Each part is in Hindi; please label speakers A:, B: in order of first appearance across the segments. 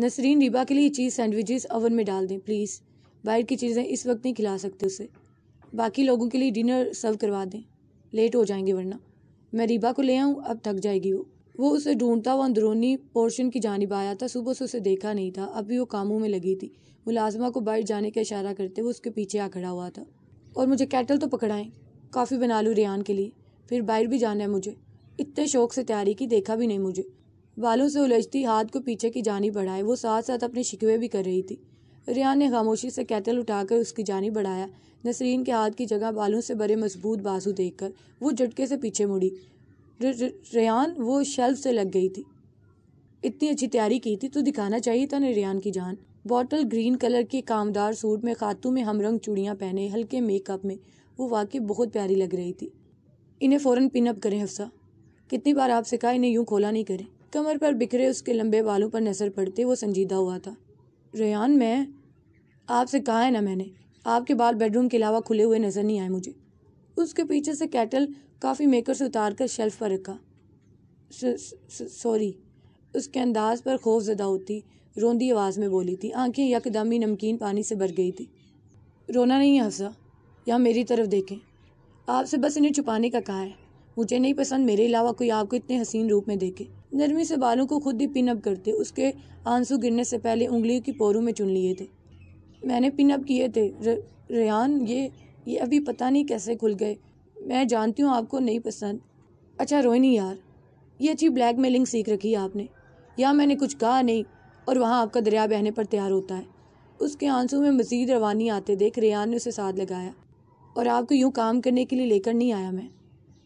A: नसरीन रिबा के लिए चीज़ सैंडविचेस ओवन में डाल दें प्लीज़ बाहर की चीज़ें इस वक्त नहीं खिला सकते उसे बाकी लोगों के लिए डिनर सर्व करवा दें लेट हो जाएंगे वरना मैं रिबा को ले आऊँ अब थक जाएगी वो वो उसे ढूंढता हुआ अंदरूनी पोर्शन की जानब आया था सुबह से उसे देखा नहीं था अब भी वो कामों में लगी थी मुलाजमा को बाहर जाने का इशारा करते हुए उसके पीछे आ खड़ा हुआ था और मुझे कैटल तो पकड़ाएं काफ़ी बना लूँ रेहान के लिए फिर बाहर भी जाना है मुझे इतने शौक से तैयारी की देखा भी नहीं मुझे बालों से उलझती हाथ को पीछे की जानी बढ़ाए वो साथ साथ अपने शिकवे भी कर रही थी रियान ने खामोशी से कैटल उठाकर उसकी जानी बढ़ाया नसरीन के हाथ की जगह बालों से बड़े मजबूत बाजू देखकर वो झटके से पीछे मुड़ी रियान वो शेल्फ से लग गई थी इतनी अच्छी तैयारी की थी तो दिखाना चाहिए था रियान की जान बॉटल ग्रीन कलर के कामदार सूट में खातू में हमरंग चूड़ियाँ पहने हल्के मेकअप में वो वाकई बहुत प्यारी लग रही थी इन्हें फ़ौरन पिनअप करें हफ्सा कितनी बार आपसे कहा इन्हें यूं खोला नहीं करें कमर पर बिखरे उसके लंबे बालों पर नज़र पड़ते वो संजीदा हुआ था रेहान मैं आपसे कहा है ना मैंने आपके बाल बेडरूम के अलावा खुले हुए नज़र नहीं आए मुझे उसके पीछे से कैटल काफ़ी मेकर से उतार कर शेल्फ पर रखा सॉरी उसके अंदाज पर खौफ ज़दा होती रोंदी आवाज़ में बोली थी आंखें यकदम ही नमकीन पानी से भर गई थी रोना नहीं है हफ्सा या मेरी तरफ देखें आपसे बस इन्हें छुपाने का कहा है मुझे नहीं पसंद मेरे अलावा कोई आपको इतने हसीन रूप में देखे नरमी से बालों को खुद ही पिनअप करते उसके आंसू गिरने से पहले उंगलियों की पोरों में चुन लिए थे मैंने पिनअप किए थे रेहान ये ये अभी पता नहीं कैसे खुल गए मैं जानती हूँ आपको नहीं पसंद अच्छा रोहिनी यार ये अच्छी ब्लैक मेलिंग सीख रखी है आपने या मैंने कुछ कहा नहीं और वहाँ आपका दरिया बहने पर तैयार होता है उसके आंसू में मजीद रवानी आते देख रेहान ने उसे साथ लगाया और आपको यूँ काम करने के लिए लेकर नहीं आया मैं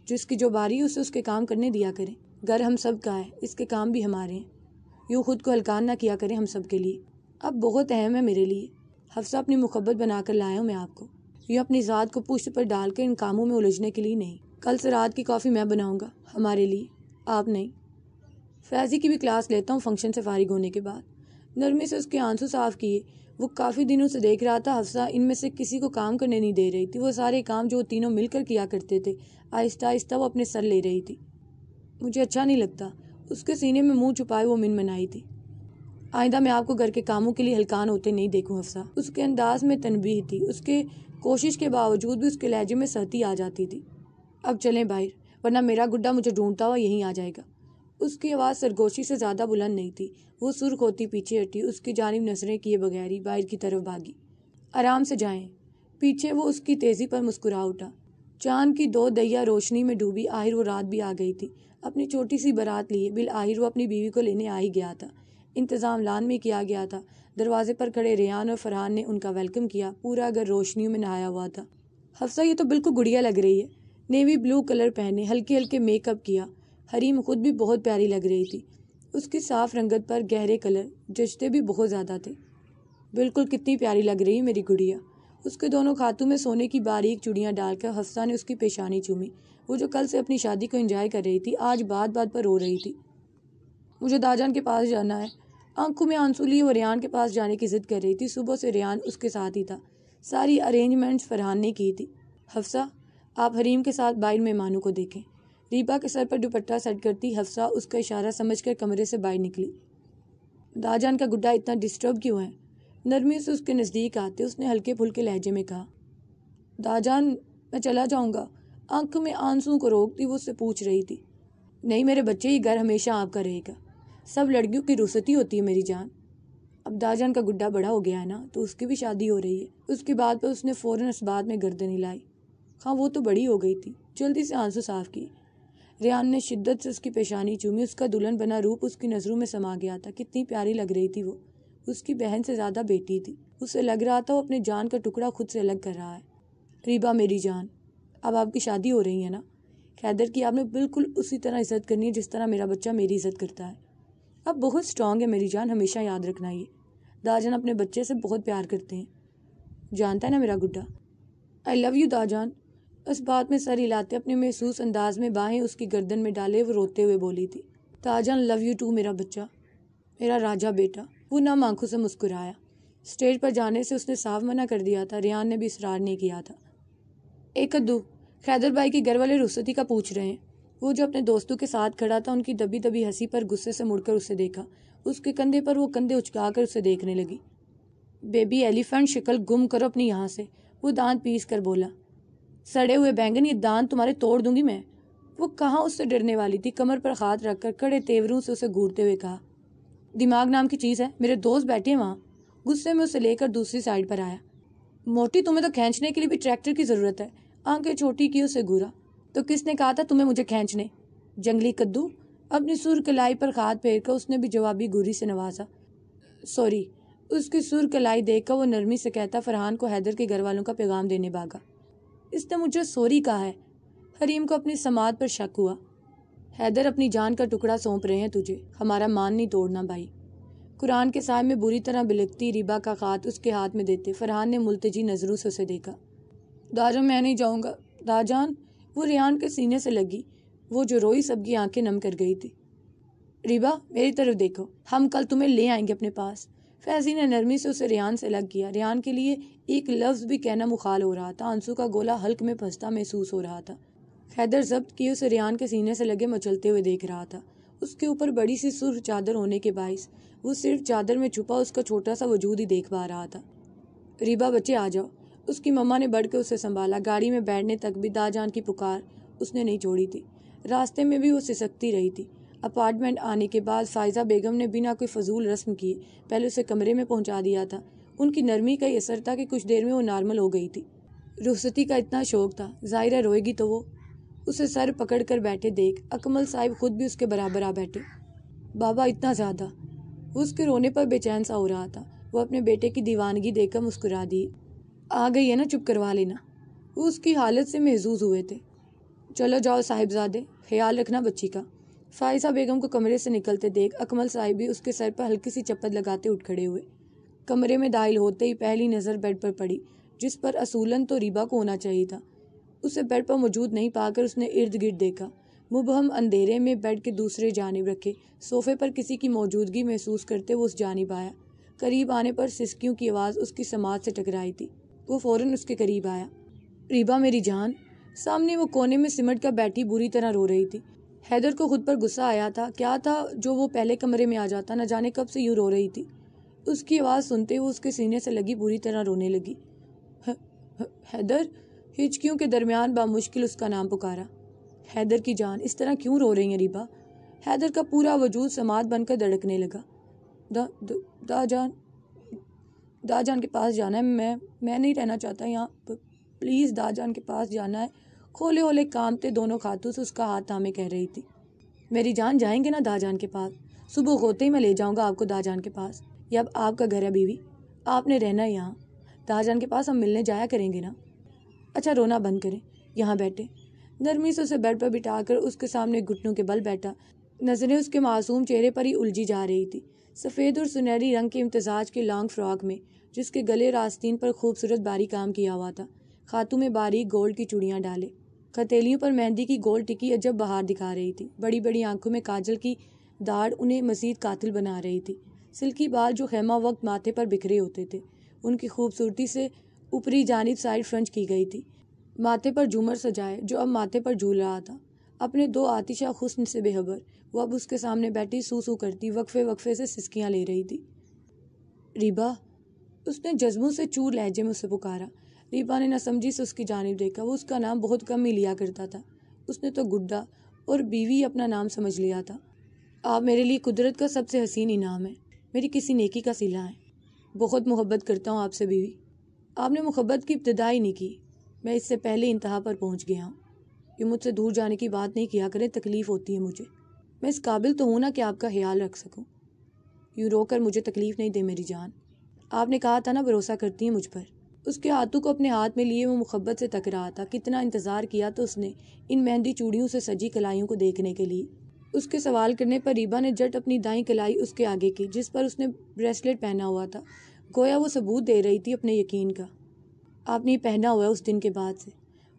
A: जिसकी जो बारी उसे उसके काम करने दिया करें घर हम सब का है इसके काम भी हमारे हैं यूँ ख़ुद को हलकान ना किया करें हम सब के लिए अब बहुत अहम है मेरे लिए हफ्सा अपनी मुखबत बना कर लाया हूँ मैं आपको यूँ अपनी ज़ात को पुष्ट पर डाल कर इन कामों में उलझने के लिए नहीं कल से रात की कॉफ़ी मैं बनाऊँगा हमारे लिए आप नहीं फैजी की भी क्लास लेता हूँ फंक्शन से फारिग होने के बाद नरमी से उसके आंसू साफ किए वो काफ़ी दिनों से देख रहा था हफ्सा इनमें से किसी को काम करने नहीं दे रही थी वो सारे काम जो तीनों मिलकर किया करते थे आहिस्ता आहिस्ता वो अपने सर ले रही थी मुझे अच्छा नहीं लगता उसके सीने में मुंह छुपाए वो मिन मनाई थी आइंदा मैं आपको घर के कामों के लिए हलकान होते नहीं देखूं अफसा उसके अंदाज में तनबीह थी उसके कोशिश के बावजूद भी उसके लहजे में सहती आ जाती थी अब चलें बाहर वरना मेरा गुड्डा मुझे ढूंढता हुआ यहीं आ जाएगा उसकी आवाज़ सरगोशी से ज़्यादा बुलंद नहीं थी वो सुर्ख होती पीछे हटी उसकी जानब नजरें किए बगैर ही बाहर की तरफ भागी आराम से जाएं पीछे वो उसकी तेज़ी पर मुस्कुरा उठा चांद की दो दैया रोशनी में डूबी आहिर वो रात भी आ गई थी अपनी छोटी सी बारात लिए बिल आहिर वो अपनी बीवी को लेने आ ही गया था इंतज़ाम लान में किया गया था दरवाजे पर खड़े रेहान और फरहान ने उनका वेलकम किया पूरा घर रोशनियों में नहाया हुआ था हफ्सा ये तो बिल्कुल गुड़िया लग रही है नेवी ब्लू कलर पहने हल्के हल्के मेकअप किया हरीम खुद भी बहुत प्यारी लग रही थी उसकी साफ रंगत पर गहरे कलर जश्ते भी बहुत ज़्यादा थे बिल्कुल कितनी प्यारी लग रही मेरी गुड़िया उसके दोनों खातों में सोने की बारीक चुड़ियाँ डालकर हफ्सा ने उसकी पेशानी चूमी वो जो कल से अपनी शादी को इंजॉय कर रही थी आज बात बात पर रो रही थी मुझे दाजान के पास जाना है आंखों में आंसू लिए वो रियान के पास जाने की जिद कर रही थी सुबह से रियान उसके साथ ही था सारी अरेंजमेंट्स फरहान ने की थी हफ्सा आप हरीम के साथ बाहर मेहमानों को देखें रीबा के सर पर दुपट्टा सेट करती हफ्सा उसका इशारा समझकर कमरे से बाहर निकली दाजान का गुड्डा इतना डिस्टर्ब क्यों है नरमी से उसके नज़दीक आते उसने हल्के फुलके लहजे में कहा दाजान मैं चला जाऊँगा आंख में आंसू को रोकती वो उससे पूछ रही थी नहीं मेरे बच्चे ये घर हमेशा आपका रहेगा सब लड़कियों की रुसती होती है मेरी जान अब दाजान का गुड्डा बड़ा हो गया है ना तो उसकी भी शादी हो रही है उसके बाद पर तो उसने फ़ौरन उस बात में गर्दन हिलाई हाँ वो तो बड़ी हो गई थी जल्दी से आंसू साफ किए रियान ने शिद्दत से उसकी पेशानी चूमी उसका दुल्हन बना रूप उसकी नज़रों में समा गया था कितनी प्यारी लग रही थी वो उसकी बहन से ज़्यादा बेटी थी उसे लग रहा था वो अपने जान का टुकड़ा खुद से अलग कर रहा है रीबा मेरी जान अब आपकी शादी हो रही है ना खैदर की आपने बिल्कुल उसी तरह इज्जत करनी है जिस तरह मेरा बच्चा मेरी इज्जत करता है अब बहुत स्ट्रांग है मेरी जान हमेशा याद रखना ये दाजान अपने बच्चे से बहुत प्यार करते हैं जानता है ना मेरा गुड्डा आई लव यू दाजान उस बात में सर हिलाते अपने महसूस अंदाज में बाहें उसकी गर्दन में डाले वो रोते हुए बोली थी ताजान लव यू टू मेरा बच्चा मेरा राजा बेटा वो नम आंखों से मुस्कुराया स्टेज पर जाने से उसने साफ मना कर दिया था रियान ने भी इसरार नहीं किया था एक कद्दू खैदर भाई के घर वाले रुसती का पूछ रहे हैं वो जो अपने दोस्तों के साथ खड़ा था उनकी दबी दबी हंसी पर गुस्से से मुड़कर उसे देखा उसके कंधे पर वो कंधे उचका कर उसे देखने लगी बेबी एलिफेंट शिकल गुम करो अपनी यहाँ से वो दांत पीस कर बोला सड़े हुए बैंगन ये दांत तुम्हारे तोड़ दूंगी मैं वो कहाँ उससे डरने वाली थी कमर पर हाथ रखकर कड़े तेवरों से उसे घूरते हुए कहा दिमाग नाम की चीज़ है मेरे दोस्त बैठे हैं वहाँ गुस्से में उसे लेकर दूसरी साइड पर आया मोटी तुम्हें तो खींचने के लिए भी ट्रैक्टर की ज़रूरत है आंखें छोटी की उसे घूरा तो किसने कहा था तुम्हें मुझे खींचने जंगली कद्दू अपनी सुर कलाई पर खाद फेर कर उसने भी जवाबी घूरी से नवाजा सॉरी उसकी सुर कलाई देखकर वो नरमी से कहता फरहान को हैदर के घर वालों का पैगाम देने भागा इसने मुझे सॉरी कहा है हरीम को अपनी समाज पर शक हुआ हैदर अपनी जान का टुकड़ा सौंप रहे हैं तुझे हमारा मान नहीं तोड़ना भाई कुरान के साय में बुरी तरह बिलकती रिबा का खात उसके हाथ में देते फरहान ने मुलतजी नज़रों से उसे देखा दाजा मैं नहीं जाऊँगा दाजान वो रियान के सीने से लगी वो जो रोई सबकी आंखें नम कर गई थी रिबा मेरी तरफ देखो हम कल तुम्हें ले आएंगे अपने पास फैजी ने नरमी से उसे रियान से लग किया रियान के लिए एक लफ्ज़ भी कहना मुखाल हो रहा था आंसू का गोला हल्क में फंसता महसूस हो रहा था हैदर जब्त किए उसे रियान के सीने से लगे मचलते हुए देख रहा था उसके ऊपर बड़ी सी सुर्ख चादर होने के बायस वो सिर्फ चादर में छुपा उसका छोटा सा वजूद ही देख पा रहा था रिबा बच्चे आ जाओ उसकी मम्मा ने बढ़ के उसे संभाला गाड़ी में बैठने तक भी दाजान की पुकार उसने नहीं छोड़ी थी रास्ते में भी वो सिसकती रही थी अपार्टमेंट आने के बाद फायजा बेगम ने बिना कोई फजूल रस्म किए पहले उसे कमरे में पहुंचा दिया था उनकी नरमी का असर था कि कुछ देर में वो नॉर्मल हो गई थी रुखसती का इतना शौक था जाहिर है रोएगी तो वो उसे सर पकड़ कर बैठे देख अकमल साहिब खुद भी उसके बराबर आ बैठे बाबा इतना ज़्यादा वो उसके रोने पर बेचैन सा हो रहा था वो अपने बेटे की दीवानगी देखकर मुस्कुरा दी आ गई है ना चुप करवा लेना वो उसकी हालत से महजूज हुए थे चलो जाओ साहिबजादे ख्याल रखना बच्ची का फाइजा बेगम को कमरे से निकलते देख अकमल साहिब भी उसके सर पर हल्की सी चप्पल लगाते उठ खड़े हुए कमरे में दाइल होते ही पहली नज़र बेड पर पड़ी जिस पर असूलन तो रीबा को होना चाहिए था उसे बेड पर मौजूद नहीं पाकर उसने इर्द गिर्द देखा मुबहम अंधेरे में बेड के दूसरे जानब रखे सोफे पर किसी की मौजूदगी महसूस करते वो उस जानब आया करीब आने पर सिसकियों की आवाज़ उसकी समाज से टकराई थी वो फ़ौरन उसके करीब आया रीबा मेरी जान सामने वो कोने में सिमट कर बैठी बुरी तरह रो रही थी हैदर को खुद पर गुस्सा आया था क्या था जो वो पहले कमरे में आ जाता न जाने कब से यूँ रो रही थी उसकी आवाज़ सुनते हुए उसके सीने से लगी बुरी तरह रोने लगी हैदर हिचकियों के दरमियान बामुश्किल उसका नाम पुकारा हैदर की जान इस तरह क्यों रो रही हैं रीबा हैदर का पूरा वजूद समात बनकर धड़कने लगा दा, दा, दा जान दाजान के पास जाना है मैं मैं नहीं रहना चाहता यहाँ प्लीज़ दाजान के पास जाना है खोले ओले काम थे दोनों खातूस उसका हाथ थामे कह रही थी मेरी जान जाएंगे ना दाजान के पास सुबह होते ही मैं ले जाऊँगा आपको दाजान के पास ये अब आपका घर है बीवी आपने रहना है यहाँ दाजान के पास हम मिलने जाया करेंगे ना अच्छा रोना बंद करें यहाँ बैठे नरमी से उसे बेड पर बिठाकर उसके सामने घुटनों के बल बैठा नजरें उसके मासूम चेहरे पर ही उलझी जा रही थी सफ़ेद और सुनहरी रंग के इम्तजाज के लॉन्ग फ्रॉक में जिसके गले रास्तीन पर खूबसूरत बारी काम किया हुआ था खातू में बारीक गोल्ड की चूड़ियाँ डाले खतीलियों पर मेहंदी की गोल टिकी अजब बाहर दिखा रही थी बड़ी बड़ी आंखों में काजल की दाढ़ उन्हें मजीद कातिल बना रही थी सिल्की बाल जो खेमा वक्त माथे पर बिखरे होते थे उनकी खूबसूरती से ऊपरी जानब साइड फ्रंज की गई थी माथे पर झूमर सजाए जो अब माथे पर झूल रहा था अपने दो आतिशा हुस्न से बेहबर वो अब उसके सामने बैठी सू सू करती वक्फे वक्फे से सिसकियाँ ले रही थी रीबा उसने जज्बों से चूर लहजे में उसे पुकारा रीबा ने समझी से उसकी जानब देखा वो उसका नाम बहुत कम ही लिया करता था उसने तो गुड्डा और बीवी अपना नाम समझ लिया था आप मेरे लिए कुदरत का सबसे हसीन इनाम है मेरी किसी नेकी का सिला है बहुत मोहब्बत करता हूँ आपसे बीवी आपने मोहब्बत की इब्तदा ही नहीं की मैं इससे पहले इंतहा पर पहुँच गया हूँ ये मुझसे दूर जाने की बात नहीं किया करें तकलीफ़ होती है मुझे मैं इस काबिल तो हूँ ना कि आपका ख्याल रख सकूँ यूँ रोकर मुझे तकलीफ़ नहीं दे मेरी जान आपने कहा था ना भरोसा करती हैं मुझ पर उसके हाथों को अपने हाथ में लिए वो मुहब्बत से तक रहा था कितना इंतज़ार किया तो उसने इन मेहंदी चूड़ियों से सजी कलाइयों को देखने के लिए उसके सवाल करने पर रीबा ने जट अपनी दाई कलाई उसके आगे की जिस पर उसने ब्रेसलेट पहना हुआ था गोया वो सबूत दे रही थी अपने यकीन का आपने ये पहना हुआ उस दिन के बाद से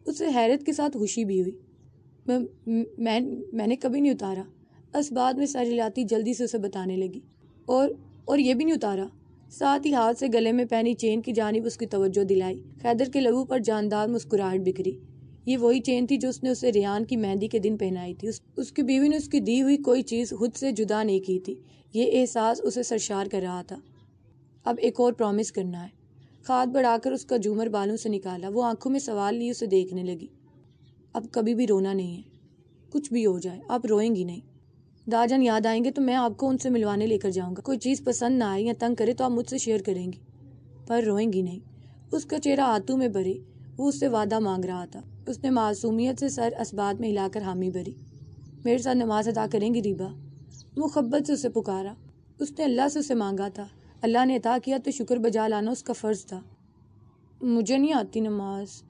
A: उससे हैरत के साथ खुशी भी हुई मैं, मैं मैंने कभी नहीं उतारा बस बाद में सारी लाती जल्दी से उसे बताने लगी और और ये भी नहीं उतारा साथ ही हाथ से गले में पहनी चेन की जानब उसकी तवज्जो दिलाई हैदर के लहू पर जानदार मुस्कुराहट बिखरी ये वही चेन थी जो उसने उसे रियान की मेहंदी के दिन पहनाई थी उस, उसकी बीवी ने उसकी दी हुई कोई चीज़ खुद से जुदा नहीं की थी ये एहसास उसे सरशार कर रहा था अब एक और प्रॉमिस करना है खाद बढ़ाकर उसका झूमर बालों से निकाला वो आंखों में सवाल लिए उसे देखने लगी अब कभी भी रोना नहीं है कुछ भी हो जाए आप रोएंगी नहीं दाजन याद आएंगे तो मैं आपको उनसे मिलवाने लेकर जाऊंगा कोई चीज़ पसंद ना आए या तंग करे तो आप मुझसे शेयर करेंगी पर रोएंगी नहीं उसका चेहरा आतू में भरे वो उससे वादा मांग रहा था उसने मासूमियत से सर इस्बात में हिलाकर हामी भरी मेरे साथ नमाज अदा करेंगी रीबा मुखब्बत से उसे पुकारा उसने अल्लाह से उसे मांगा था अल्लाह ने अता किया तो शुक्र बजा लाना उसका फ़र्ज़ था मुझे नहीं आती नमाज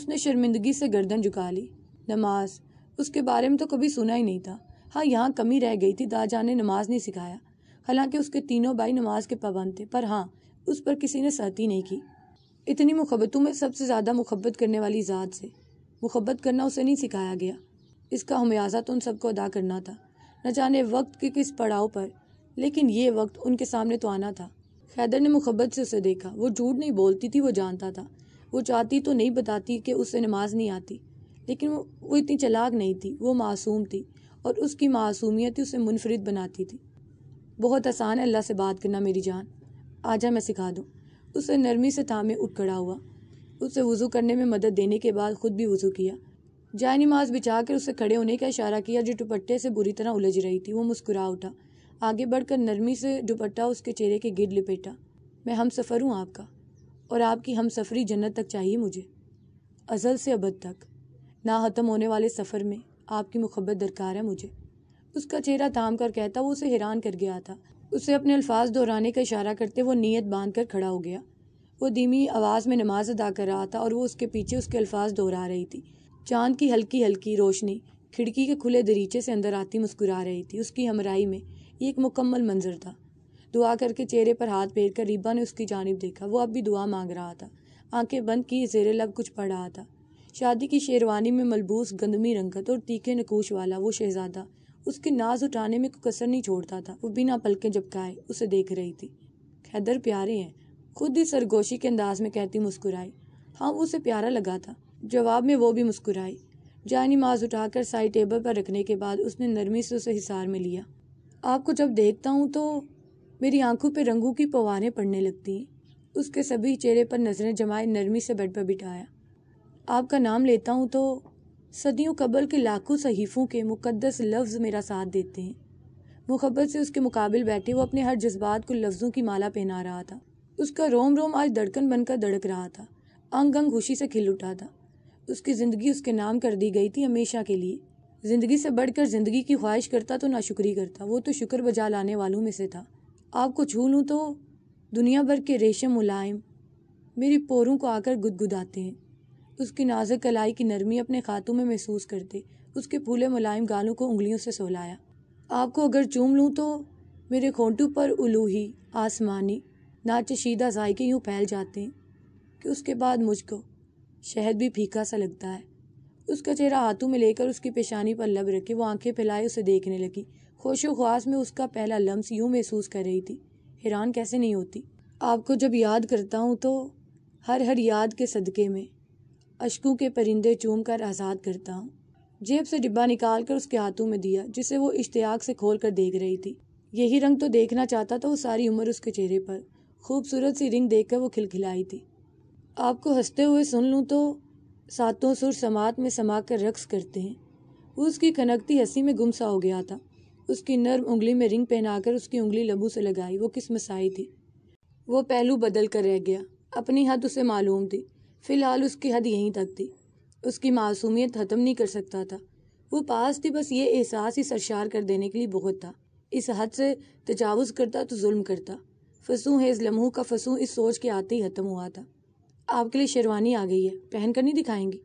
A: उसने शर्मिंदगी से गर्दन झुका ली नमाज उसके बारे में तो कभी सुना ही नहीं था हाँ यहाँ कमी रह गई थी दाजा ने नमाज नहीं सिखाया हालांकि उसके तीनों भाई नमाज के पाबंद थे पर हाँ उस पर किसी ने सहती नहीं की इतनी मुहब्बतों में सबसे ज़्यादा मुहब्बत करने वाली ज़ात से मुहब्बत करना उसे नहीं सिखाया गया इसका हमियाज़ा तो उन सबको अदा करना था न जाने वक्त के किस पड़ाव पर लेकिन ये वक्त उनके सामने तो आना था खैदर ने मुहब्बत से उसे देखा वो झूठ नहीं बोलती थी वो जानता था वो चाहती तो नहीं बताती कि उससे नमाज नहीं आती लेकिन वो इतनी चलाक नहीं थी वो मासूम थी और उसकी मासूमियत ही उसे मुनफरद बनाती थी बहुत आसान है अल्लाह से बात करना मेरी जान आजा मैं सिखा दूँ उसे नरमी से थामे उठ खड़ा हुआ उसे वज़ू करने में मदद देने के बाद ख़ुद भी वज़ू किया जाय नमाज बिछा कर उसे खड़े होने का इशारा किया जो दुपट्टे से बुरी तरह उलझ रही थी वो मुस्कुरा उठा आगे बढ़कर नरमी से दुपट्टा उसके चेहरे के गिर लपेटा मैं हम सफ़र हूँ आपका और आपकी हम सफ़री जन्नत तक चाहिए मुझे अज़ल से अबद तक ना ख़त्म होने वाले सफ़र में आपकी मुहब्बत दरकार है मुझे उसका चेहरा थाम कर कहता वो उसे हैरान कर गया था उसे अपने अल्फाज दोहराने का इशारा करते वो नीयत बांध कर खड़ा हो गया वो धीमी आवाज़ में नमाज अदा कर रहा था और वो उसके पीछे उसके अल्फाज दोहरा रही थी चांद की हल्की हल्की रोशनी खिड़की के खुले दरीचे से अंदर आती मुस्कुरा रही थी उसकी हमराई में ये एक मुकम्मल मंजर था दुआ करके चेहरे पर हाथ फेर कर रीबा ने उसकी जानब देखा वो अब भी दुआ मांग रहा था आंखें बंद की जेर लब कुछ पढ़ रहा था शादी की शेरवानी में मलबूस गंदमी रंगत और तीखे नकूश वाला वो शहजादा उसके नाज उठाने में कोई कसर नहीं छोड़ता था वो बिना पलकें झपकाए उसे देख रही थी हैदर प्यारे हैं खुद ही सरगोशी के अंदाज में कहती मुस्कुराई हाँ उसे प्यारा लगा था जवाब में वो भी मुस्कुराई जानी माज उठाकर साइड टेबल पर रखने के बाद उसने नरमी से उसे हिसार में लिया आपको जब देखता हूँ तो मेरी आंखों पर रंगों की पवारें पड़ने लगती हैं उसके सभी चेहरे पर नज़रें जमाए नरमी से बेड पर बिठाया आपका नाम लेता हूँ तो सदियों कबल के लाखों सहीफ़ों के मुकद्दस लफ्ज़ मेरा साथ देते हैं मुहब्बत से उसके मुकाबले बैठे वो अपने हर जज्बात को लफ्ज़ों की माला पहना रहा था उसका रोम रोम आज धड़कन बनकर धड़क रहा था अंग अंग खुशी से खिल उठा था उसकी ज़िंदगी उसके नाम कर दी गई थी हमेशा के लिए ज़िंदगी से बढ़कर ज़िंदगी की ख्वाहिश करता तो नाशुक्री करता वो तो शुक्र बजा लाने वालों में से था आपको छू लूँ तो दुनिया भर के रेशम मुलायम मेरी पोरों को आकर गुदगुदाते हैं उसकी नाजुक कलाई की नरमी अपने खातों में महसूस करते उसके फूले मुलायम गालों को उंगलियों से सहलाया आपको अगर चूम लूँ तो मेरे खोटों पर उलूही आसमानी नाचशीदा जायके यूँ फैल जाते हैं कि उसके बाद मुझको शहद भी फीका सा लगता है उसका चेहरा हाथों में लेकर उसकी पेशानी पर लब रखे वो आंखें फैलाए उसे देखने लगी खोशो ख्वास में उसका पहला लम्स यूँ महसूस कर रही थी हैरान कैसे नहीं होती आपको जब याद करता हूँ तो हर हर याद के सदक़े में अशकों के परिंदे चूम कर आज़ाद करता हूँ जेब से डिब्बा निकाल कर उसके हाथों में दिया जिसे वो इश्तियाक से खोल कर देख रही थी यही रंग तो देखना चाहता था वो सारी उम्र उसके चेहरे पर खूबसूरत सी रिंग कर वो खिलखिलाई थी आपको हंसते हुए सुन लूँ तो सातों सुर समात में समा कर रक्स करते हैं वो उसकी खनकती हंसी में गुमसा हो गया था उसकी नर्म उंगली में रिंग पहनाकर उसकी उंगली लबू से लगाई वो किस मसाई थी वो पहलू बदल कर रह गया अपनी हद उसे मालूम थी फ़िलहाल उसकी हद यहीं तक थी उसकी मासूमियत ख़त्म नहीं कर सकता था वो पास थी बस ये एहसास ही सरशार कर देने के लिए बहुत था इस हद से तजावज़ करता तो जुल्म करता फसू है इस लम्हों का फसूँ इस सोच के आते ही ख़त्म हुआ था आपके लिए शेरवानी आ गई है पहन कर नहीं दिखाएंगी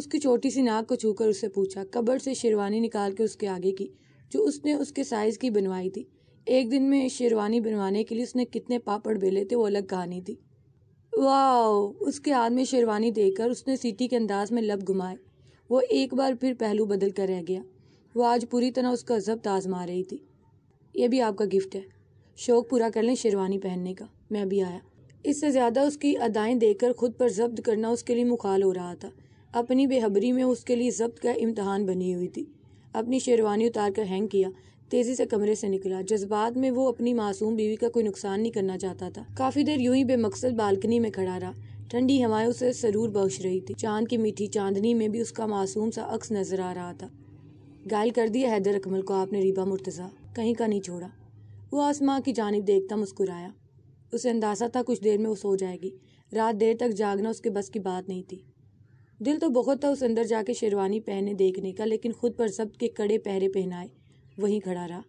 A: उसकी छोटी सी नाक को छूकर उससे पूछा कब्र से शेरवानी निकाल के उसके आगे की जो उसने उसके साइज़ की बनवाई थी एक दिन में शेरवानी बनवाने के लिए उसने कितने पापड़ बेले थे वो अलग कहानी थी वाह उसके हाथ में शेरवानी देकर उसने सीटी के अंदाज में लब घुमाए वो एक बार फिर पहलू बदल कर रह गया वो आज पूरी तरह उसका जब्त आजमा रही थी यह भी आपका गिफ्ट है शौक पूरा कर लें शेरवानी पहनने का मैं भी आया इससे ज़्यादा उसकी अदाएँ देकर खुद पर जब्त करना उसके लिए मुखाल हो रहा था अपनी बेहबरी में उसके लिए जब्त का इम्तहान बनी हुई थी अपनी शेरवानी उतार कर हैंग किया तेजी से कमरे से निकला जज्बात में वो अपनी मासूम बीवी का कोई नुकसान नहीं करना चाहता था काफी देर यूं ही बेमकसद बालकनी में खड़ा रहा ठंडी हवाएं उसे सरूर बख्श रही थी चांद की मीठी चांदनी में भी उसका मासूम सा अक्स नजर आ रहा था घायल कर दिया हैदर अकमल को आपने रीबा मुर्तज़ा कहीं का नहीं छोड़ा वो आसमां की जानब देखता मुस्कुराया उसे अंदाजा था कुछ देर में वो सो जाएगी रात देर तक जागना उसके बस की बात नहीं थी दिल तो बहुत था उस अंदर जाके शेरवानी पहने देखने का लेकिन खुद पर सब के कड़े पहरे पहनाए वहीं खड़ा रहा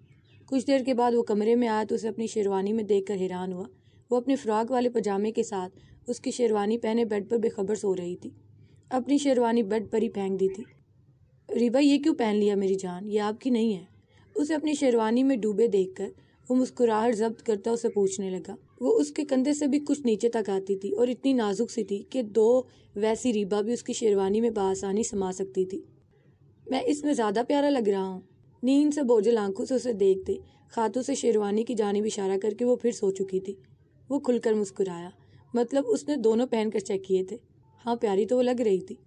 A: कुछ देर के बाद वो कमरे में आया तो उसे अपनी शेरवानी में देख हैरान हुआ वो अपने फ्रॉक वाले पजामे के साथ उसकी शेरवानी पहने बेड पर बेखबर सो रही थी अपनी शेरवानी बेड पर ही फेंक दी थी रीबा ये क्यों पहन लिया मेरी जान ये आपकी नहीं है उसे अपनी शेरवानी में डूबे देखकर वो मुस्कुराहट जब्त करता उसे पूछने लगा वो उसके कंधे से भी कुछ नीचे तक आती थी और इतनी नाजुक सी थी कि दो वैसी रीबा भी उसकी शेरवानी में बआसानी समा सकती थी मैं इसमें ज़्यादा प्यारा लग रहा हूँ नींद से बोझल आंखों से उसे देखते खातों से शेरवानी की जानब इशारा करके वो फिर सो चुकी थी वो खुलकर मुस्कुराया मतलब उसने दोनों पहनकर चेक किए थे हाँ प्यारी तो वो लग रही थी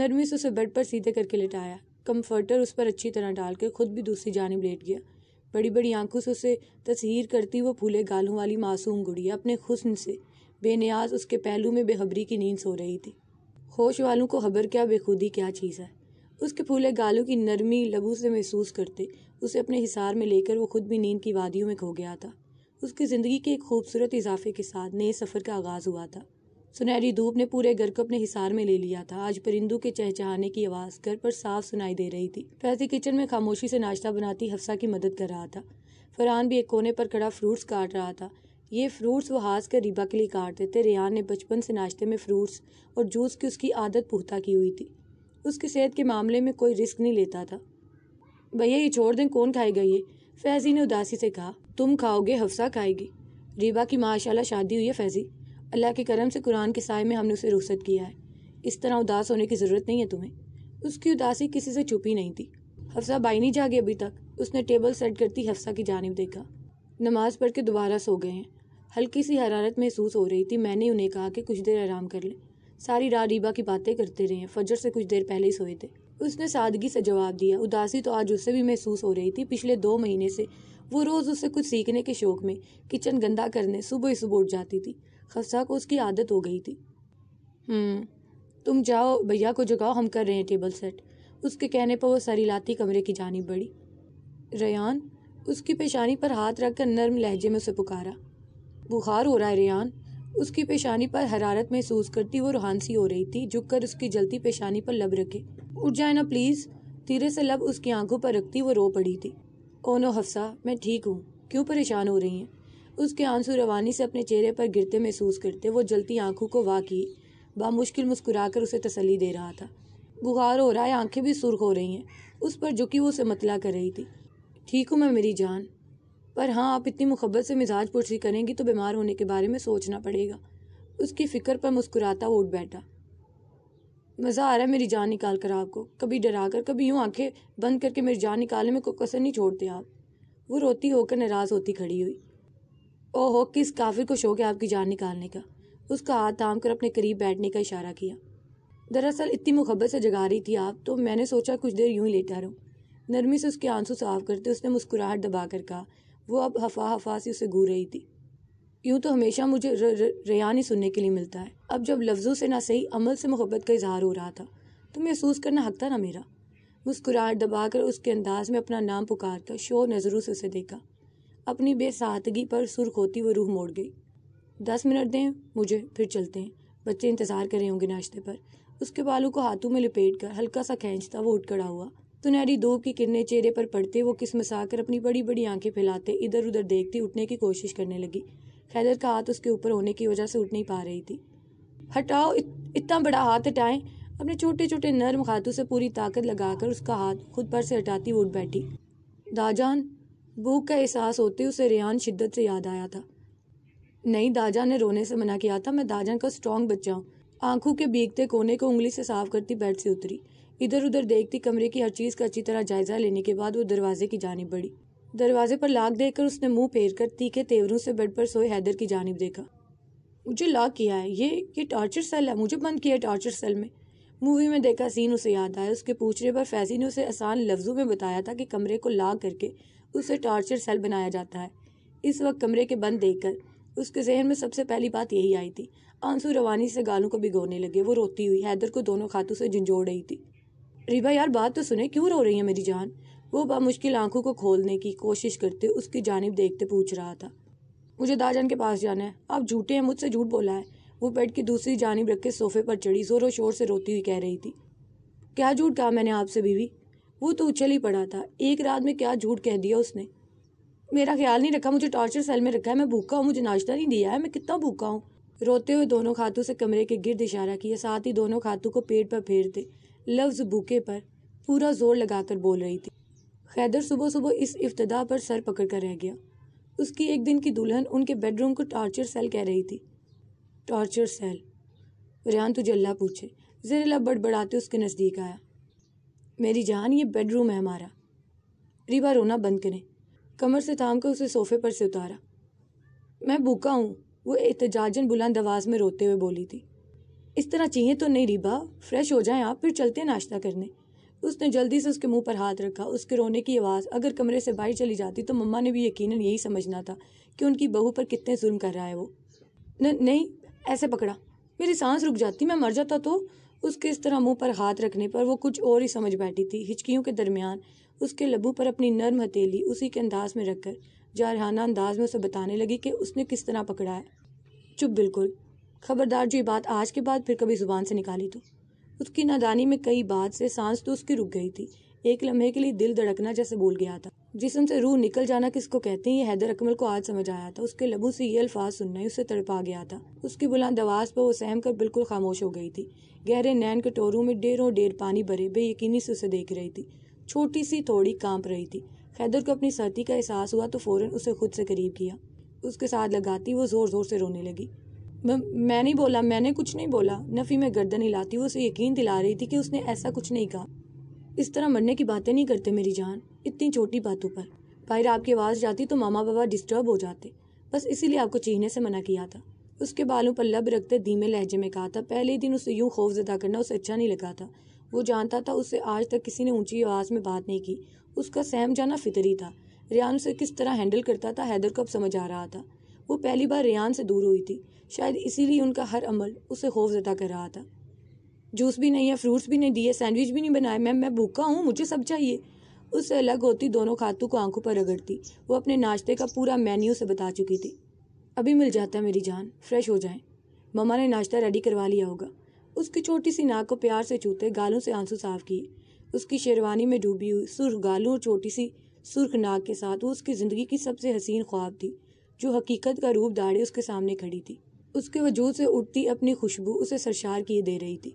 A: नरमी से उसे बेड पर सीधे करके लेटाया कम्फर्टर उस पर अच्छी तरह डालकर खुद भी दूसरी जानब लेट गया बड़ी बड़ी आंखों से उसे तस्हीर करती वो फूले गालों वाली मासूम गुड़िया अपने खुशन से बेनियाज उसके पहलू में बेखबरी की नींद सो रही थी होश वालों को खबर क्या बेखुदी क्या चीज़ है उसके फूले गालों की नरमी लबू से महसूस करते उसे अपने हिसार में लेकर वो खुद भी नींद की वादियों में खो गया था उसकी ज़िंदगी के एक खूबसूरत इजाफे के साथ नए सफ़र का आगाज़ हुआ था सुनहरी धूप ने पूरे घर को अपने हिसार में ले लिया था आज परिंदू के चहचहाने की आवाज़ घर पर साफ सुनाई दे रही थी फैजी किचन में खामोशी से नाश्ता बनाती हफ्सा की मदद कर रहा था फरहान भी एक कोने पर खड़ा फ्रूट्स काट रहा था ये फ्रूट्स वो हाथ कर रिबा के लिए काटते थे रेहान ने बचपन से नाश्ते में फ्रूट्स और जूस की उसकी आदत पुख्ता की हुई थी उसकी सेहत के मामले में कोई रिस्क नहीं लेता था भैया ये छोड़ दें कौन खाएगा ये फैजी ने उदासी से कहा तुम खाओगे हफ्सा खाएगी रीबा की माशाला शादी हुई है फैजी अल्लाह के करम से कुरान के साय में हमने उसे रुख्सत किया है इस तरह उदास होने की ज़रूरत नहीं है तुम्हें उसकी उदासी किसी से छुपी नहीं थी हफ्सा बाई नहीं जागे अभी तक उसने टेबल सेट करती हफ्सा की जानब देखा नमाज पढ़ के दोबारा सो गए हैं हल्की सी हरारत महसूस हो रही थी मैंने उन्हें कहा कि कुछ देर आराम कर लें सारी रात रीबा की बातें करते रहे फजर से कुछ देर पहले ही सोए थे उसने सादगी से जवाब दिया उदासी तो आज उससे भी महसूस हो रही थी पिछले दो महीने से वो रोज़ उससे कुछ सीखने के शौक में किचन गंदा करने सुबह ही सुबह उठ जाती थी खफसा को उसकी आदत हो गई थी हम्म, तुम जाओ भैया को जगाओ हम कर रहे हैं टेबल सेट उसके कहने पर वो सरीलाती कमरे की जानी बढ़ी रेन उसकी पेशानी पर हाथ रखकर नर्म लहजे में उसे पुकारा बुखार हो रहा है रेन उसकी पेशानी पर हरारत महसूस करती वो रोहानसी हो रही थी झुककर उसकी जलती पेशानी पर लब रखे उठ जाए ना प्लीज़ धीरे से लब उसकी आंखों पर रखती वो रो पड़ी थी ओनो हफ्सा मैं ठीक हूँ क्यों परेशान हो रही हैं उसके आंसू रवानी से अपने चेहरे पर गिरते महसूस करते वो जलती आंखों को वाह की बामुश्किल मुस्कुराकर उसे तसली दे रहा था बुखार हो रहा है आंखें भी सुर्ख हो रही हैं उस पर झुकी वो उसे मतला कर रही थी ठीक हूँ मैं मेरी जान पर हाँ आप इतनी मुहब्बत से मिजाज पुरसी करेंगी तो बीमार होने के बारे में सोचना पड़ेगा उसकी फ़िक्र पर मुस्कुराता उठ बैठा मज़ा आ रहा है मेरी जान निकाल कर आपको कभी डरा कर कभी यूँ आंखें बंद करके मेरी जान निकालने में कोई कसर नहीं छोड़ते आप वो रोती होकर नाराज़ होती खड़ी हुई ओहो किस काफिर को शौक है आपकी जान निकालने का उसका हाथ थाम कर अपने करीब बैठने का इशारा किया दरअसल इतनी मुहब्बत से जगा रही थी आप तो मैंने सोचा कुछ देर यूँ ही लेटा रहूँ नरमी से उसके आंसू साफ करते उसने मुस्कुराहट दबा कर कहा वो अब हफा हफा सी उसे घू रही थी यूँ तो हमेशा मुझे र, र, ही सुनने के लिए मिलता है अब जब लफ्ज़ों से ना सही अमल से मोहब्बत का इजहार हो रहा था तो महसूस करना हक था ना मेरा मुस्कुराहट दबाकर उसके अंदाज में अपना नाम पुकार कर शोर नज़रों से उसे देखा अपनी बेसाहतगी पर सुर्ख होती वो रूह मोड़ गई दस मिनट दें मुझे फिर चलते हैं बच्चे इंतज़ार कर रहे होंगे नाश्ते पर उसके बालों को हाथों में लपेट कर हल्का सा खींचता वो उठ खड़ा हुआ तो धूप की किरणें चेहरे पर पड़ते वो कर अपनी बड़ी बड़ी आंखें फैलाते इधर उधर देखती उठने की कोशिश करने लगी खैदर का हाथ उसके ऊपर होने की वजह से उठ नहीं पा रही थी हटाओ इत, इतना बड़ा हाथ हटाएं अपने छोटे छोटे नर्म हाथों से पूरी ताकत लगाकर उसका हाथ खुद पर से हटाती उठ बैठी दाजान भूख का एहसास होते उसे रेहान शिद्दत से याद आया था नहीं दाजान ने रोने से मना किया था मैं दाजान का स्ट्रांग बच्चा हूँ आंखों के बीगते कोने को उंगली से साफ करती बेड से उतरी इधर उधर देखती कमरे की हर चीज़ का अच्छी तरह जायजा लेने के बाद वो दरवाजे की जानब बढ़ी दरवाजे पर लाख देखकर उसने मुंह फेर कर तीखे तेवरों से बेड पर सोए हैदर की जानब देखा मुझे लॉक किया है ये ये टॉर्चर सेल है मुझे बंद किया है टॉर्चर सेल में मूवी में देखा सीन उसे याद आया उसके पूछने पर फैजी ने उसे आसान लफ्ज़ों में बताया था कि कमरे को लॉक करके उसे टॉर्चर सेल बनाया जाता है इस वक्त कमरे के बंद देखकर उसके जहन में सबसे पहली बात यही आई थी आंसू रवानी से गालों को भिगोने लगे वो रोती हुई हैदर को दोनों खातों से झंझोड़ रही थी रिबा यार बात तो सुने क्यों रो रही है मेरी जान वो मुश्किल आंखों को खोलने की कोशिश करते उसकी जानब देखते पूछ रहा था मुझे दाजन के पास जाना है आप झूठे हैं मुझसे झूठ बोला है वो बेड की दूसरी जानब रख के सोफे पर चढ़ी जोरों शोर से रोती हुई कह रही थी क्या झूठ कहा मैंने आपसे बीवी वो तो उछल ही पड़ा था एक रात में क्या झूठ कह दिया उसने मेरा ख्याल नहीं रखा मुझे टॉर्चर सेल में रखा है मैं भूखा हूँ मुझे नाश्ता नहीं दिया है मैं कितना भूखा हूँ रोते हुए दोनों खातू से कमरे के गिर्द इशारा किया साथ ही दोनों खातू को पेट पर फेरते लफ्ज़ बूके पर पूरा ज़ोर लगाकर बोल रही थी खैदर सुबह सुबह इस इब्तदा पर सर पकड़ कर रह गया उसकी एक दिन की दुल्हन उनके बेडरूम को टॉर्चर सेल कह रही थी टॉर्चर सेल रियान तुझे अल्लाह पूछे ज़रिला बड़बड़ाते उसके नज़दीक आया मेरी जान ये बेडरूम है हमारा रिबा रोना बंद करें कमर से थाम कर उसे सोफे पर से उतारा मैं भूखा हूँ वो एहतजाजन बुलंद आवाज़ में रोते हुए बोली थी इस तरह चाहिए तो नहीं रिबा फ्रेश हो जाएं आप फिर चलते हैं नाश्ता करने उसने जल्दी से उसके मुंह पर हाथ रखा उसके रोने की आवाज़ अगर कमरे से बाहर चली जाती तो मम्मा ने भी यकीनन यही समझना था कि उनकी बहू पर कितने जुल्म कर रहा है वो न, नहीं ऐसे पकड़ा मेरी सांस रुक जाती मैं मर जाता तो उसके इस तरह मुंह पर हाथ रखने पर वो कुछ और ही समझ बैठी थी हिचकियों के दरमियान उसके लबू पर अपनी नर्म हथेली उसी के अंदाज में रखकर जारहाना अंदाज में उसे बताने लगी कि उसने किस तरह पकड़ा है चुप बिल्कुल खबरदार जो ये बात आज के बाद फिर कभी ज़ुबान से निकाली तो उसकी नादानी में कई बात से सांस तो उसकी रुक गई थी एक लम्हे के लिए दिल धड़कना जैसे बोल गया था जिसम से रूह निकल जाना किसको कहते हैं ये हैदर अकमल को आज समझ आया था उसके लबू से ये अल्फाज सुनना ही उसे तड़पा गया था उसकी बुलंद आवाज़ पर वो सहम कर बिल्कुल खामोश हो गई थी गहरे नैन के टोरों में डेरों ढेर पानी भरे बेयकीनी से उसे देख रही थी छोटी सी थोड़ी कांप रही थी हैदर को अपनी सर्दी का एहसास हुआ तो फौरन उसे खुद से करीब किया उसके साथ लगाती वो जोर जोर से रोने लगी मैं नहीं बोला मैंने कुछ नहीं बोला नफ़ी में गर्दन हिलाती हूँ उसे यकीन दिला रही थी कि उसने ऐसा कुछ नहीं कहा इस तरह मरने की बातें नहीं करते मेरी जान इतनी छोटी बातों पर बाहर आपकी आवाज़ जाती तो मामा बाबा डिस्टर्ब हो जाते बस इसीलिए आपको चीहने से मना किया था उसके बालों पर लब रखते धीमे लहजे में कहा था पहले ही दिन उसे यूं जदा करना उसे अच्छा नहीं लगा था वो जानता था उससे आज तक किसी ने ऊंची आवाज़ में बात नहीं की उसका सहम जाना फितरी था रियान उसे किस तरह हैंडल करता था हैदर को अब समझ आ रहा था वो पहली बार रियान से दूर हुई थी शायद इसीलिए उनका हर अमल उसे खौफ ज़दा कर रहा था जूस भी नहीं है फ्रूट्स भी नहीं दिए सैंडविच भी नहीं बनाए मैम मैं भूखा हूँ मुझे सब चाहिए उससे अलग होती दोनों खातू को आंखों पर रगड़ती वो अपने नाश्ते का पूरा मेन्यू से बता चुकी थी अभी मिल जाता है मेरी जान फ्रेश हो जाए ममा ने नाश्ता रेडी करवा लिया होगा उसकी छोटी सी नाक को प्यार से छूते गालों से आंसू साफ किए उसकी शेरवानी में डूबी हुई सुर्ख गालों और छोटी सी सुर्ख नाक के साथ वो उसकी ज़िंदगी की सबसे हसीन ख्वाब थी जो हकीकत का रूप दाढ़े उसके सामने खड़ी थी उसके वजूद से उठती अपनी खुशबू उसे सरशार किए दे रही थी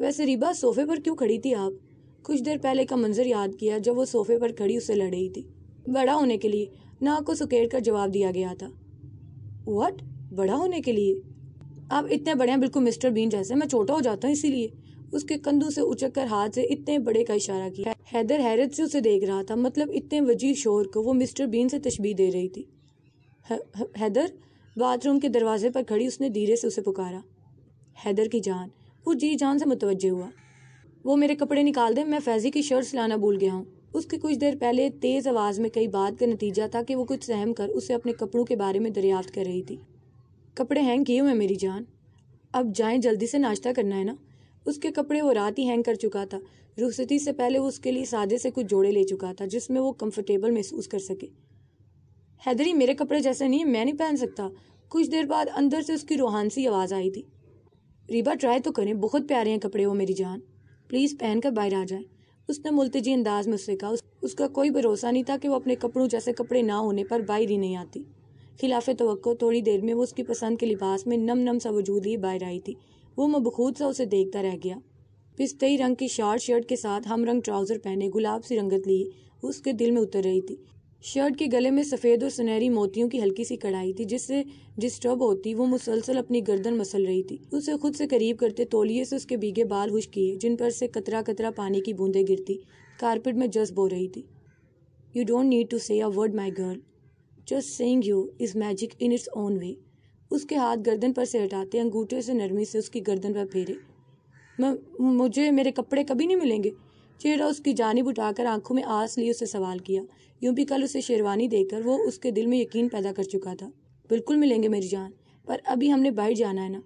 A: वैसे रिबा सोफे पर क्यों खड़ी थी आप कुछ देर पहले का मंजर याद किया जब वो सोफे पर खड़ी उसे लड़ रही थी बड़ा होने के लिए नाक को सुकेर कर जवाब दिया गया था वट बड़ा होने के लिए आप इतने बड़े हैं बिल्कुल मिस्टर बीन जैसे मैं छोटा हो जाता हूँ इसीलिए उसके कंधों से उचक कर हाथ से इतने बड़े का इशारा किया हैदर हैरत से उसे देख रहा था मतलब इतने वजीर शोर को वो मिस्टर बीन से तशबी दे रही थी है, हैदर बाथरूम के दरवाजे पर खड़ी उसने धीरे से उसे पुकारा हैदर की जान वो जी जान से मुतवजह हुआ वो मेरे कपड़े निकाल दे मैं फैजी की शर्ट्स लाना भूल गया हूँ उसके कुछ देर पहले तेज़ आवाज़ में कई बात का नतीजा था कि वो कुछ सहम कर उसे अपने कपड़ों के बारे में दरियाफ्त कर रही थी कपड़े हैंग किए हुए मेरी जान अब जाएं जल्दी से नाश्ता करना है ना उसके कपड़े वो रात ही हैंग कर चुका था रुखसती से पहले वो उसके लिए सादे से कुछ जोड़े ले चुका था जिसमें वो कंफर्टेबल महसूस कर सके हैदरी मेरे कपड़े जैसे नहीं मैं नहीं पहन सकता कुछ देर बाद अंदर से उसकी रूहान सी आवाज़ आई थी रीबा ट्राई तो करें बहुत प्यारे हैं कपड़े वो मेरी जान प्लीज़ पहन कर बाहर आ जाए उसने मुलतजी अंदाज में उससे कहा उस, उसका कोई भरोसा नहीं था कि वो अपने कपड़ों जैसे कपड़े ना होने पर बाहर ही नहीं आती खिलाफ तो थोड़ी देर में वो उसकी पसंद के लिबास में नम नम सा वजूद ही बाहर आई थी वो मबखूद सा उसे देखता रह गया पिस्तई रंग की शार्ट शर्ट के साथ हम रंग ट्राउज़र पहने गुलाब सी रंगत ली उसके दिल में उतर रही थी शर्ट के गले में सफ़ेद और सुनहरी मोतियों की हल्की सी कढ़ाई थी जिससे डिस्टर्ब होती वो मुसलसल अपनी गर्दन मसल रही थी उसे खुद से करीब करते तोलिए से उसके भीगे बाल हुश किए जिन पर से कतरा कतरा पानी की बूंदें गिरती कारपेट में जस हो रही थी you don't need to say a word my girl just sang you is magic in its own way उसके हाथ गर्दन पर से हटाते अंगूठे से नरमी से उसकी गर्दन पर फेरे मैं मुझे मेरे कपड़े कभी नहीं मिलेंगे चेहरा उसकी जानब उठाकर आंखों में आस लिए उसे सवाल किया यूं भी कल उसे शेरवानी देकर वो उसके दिल में यकीन पैदा कर चुका था बिल्कुल मिलेंगे मेरी जान पर अभी हमने बाहर जाना है ना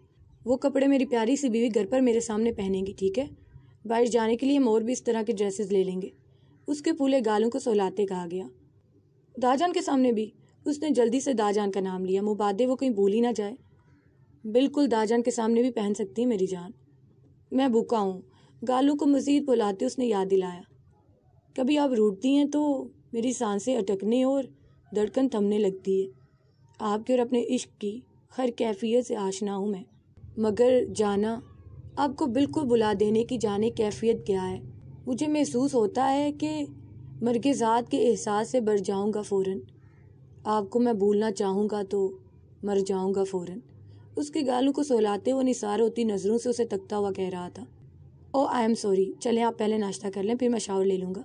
A: वो कपड़े मेरी प्यारी सी बीवी घर पर मेरे सामने पहनेंगी ठीक है बाहर जाने के लिए हम और भी इस तरह के ड्रेसेस ले लेंगे उसके फूले गालों को सहलाते कहा गया दाजान के सामने भी उसने जल्दी से दाजान का नाम लिया मुबादे वो कहीं भूल ही ना जाए बिल्कुल दाजान के सामने भी पहन सकती है मेरी जान मैं भूखा हूँ गालों को मज़ीद बुलाते उसने याद दिलाया कभी आप रूटती हैं तो मेरी सांसें अटकने और धड़कन थमने लगती है आपके और अपने इश्क की हर कैफियत से आशना हूँ मैं मगर जाना आपको बिल्कुल बुला देने की जाने कैफियत क्या है मुझे महसूस होता है कि मरगजात के एहसास से बढ़ जाऊँगा फ़ौर आपको मैं भूलना चाहूँगा तो मर जाऊँगा फ़ौर उसके गालों को सहलाते हुए निसार होती नज़रों से उसे तकता हुआ कह रहा था ओ आई एम सॉरी चलें आप पहले नाश्ता कर लें फिर मैं शावर ले लूँगा